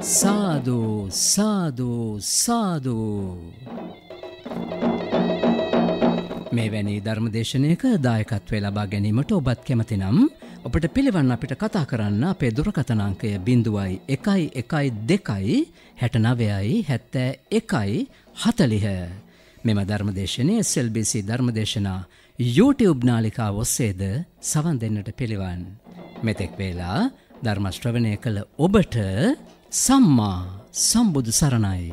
සාදු සාදු සාදු මේ වැනි ධර්මදේශනයක දායකත්වය ලබා ගැනීමට ඔබත් කැමතිනම් ඔපට පිළිවන්න අපිට කතා කරන්න අපේ දුරකතනාංකය බිඳුවයි එකයි එකයි දෙකයි හැටනවයයි හැත්තෑ එකයි හතලිහ මෙම ධර්මදේශනය සෙල්බිසි ධර්මදේශනා YouTube නාලිකා ඔස්සේද සවන් දෙන්නට පිළිවන් මෙතෙක් වෙලා ධර්මශ්‍රවණය කළ ඔබට සම්මා සම්බුදු සරණයි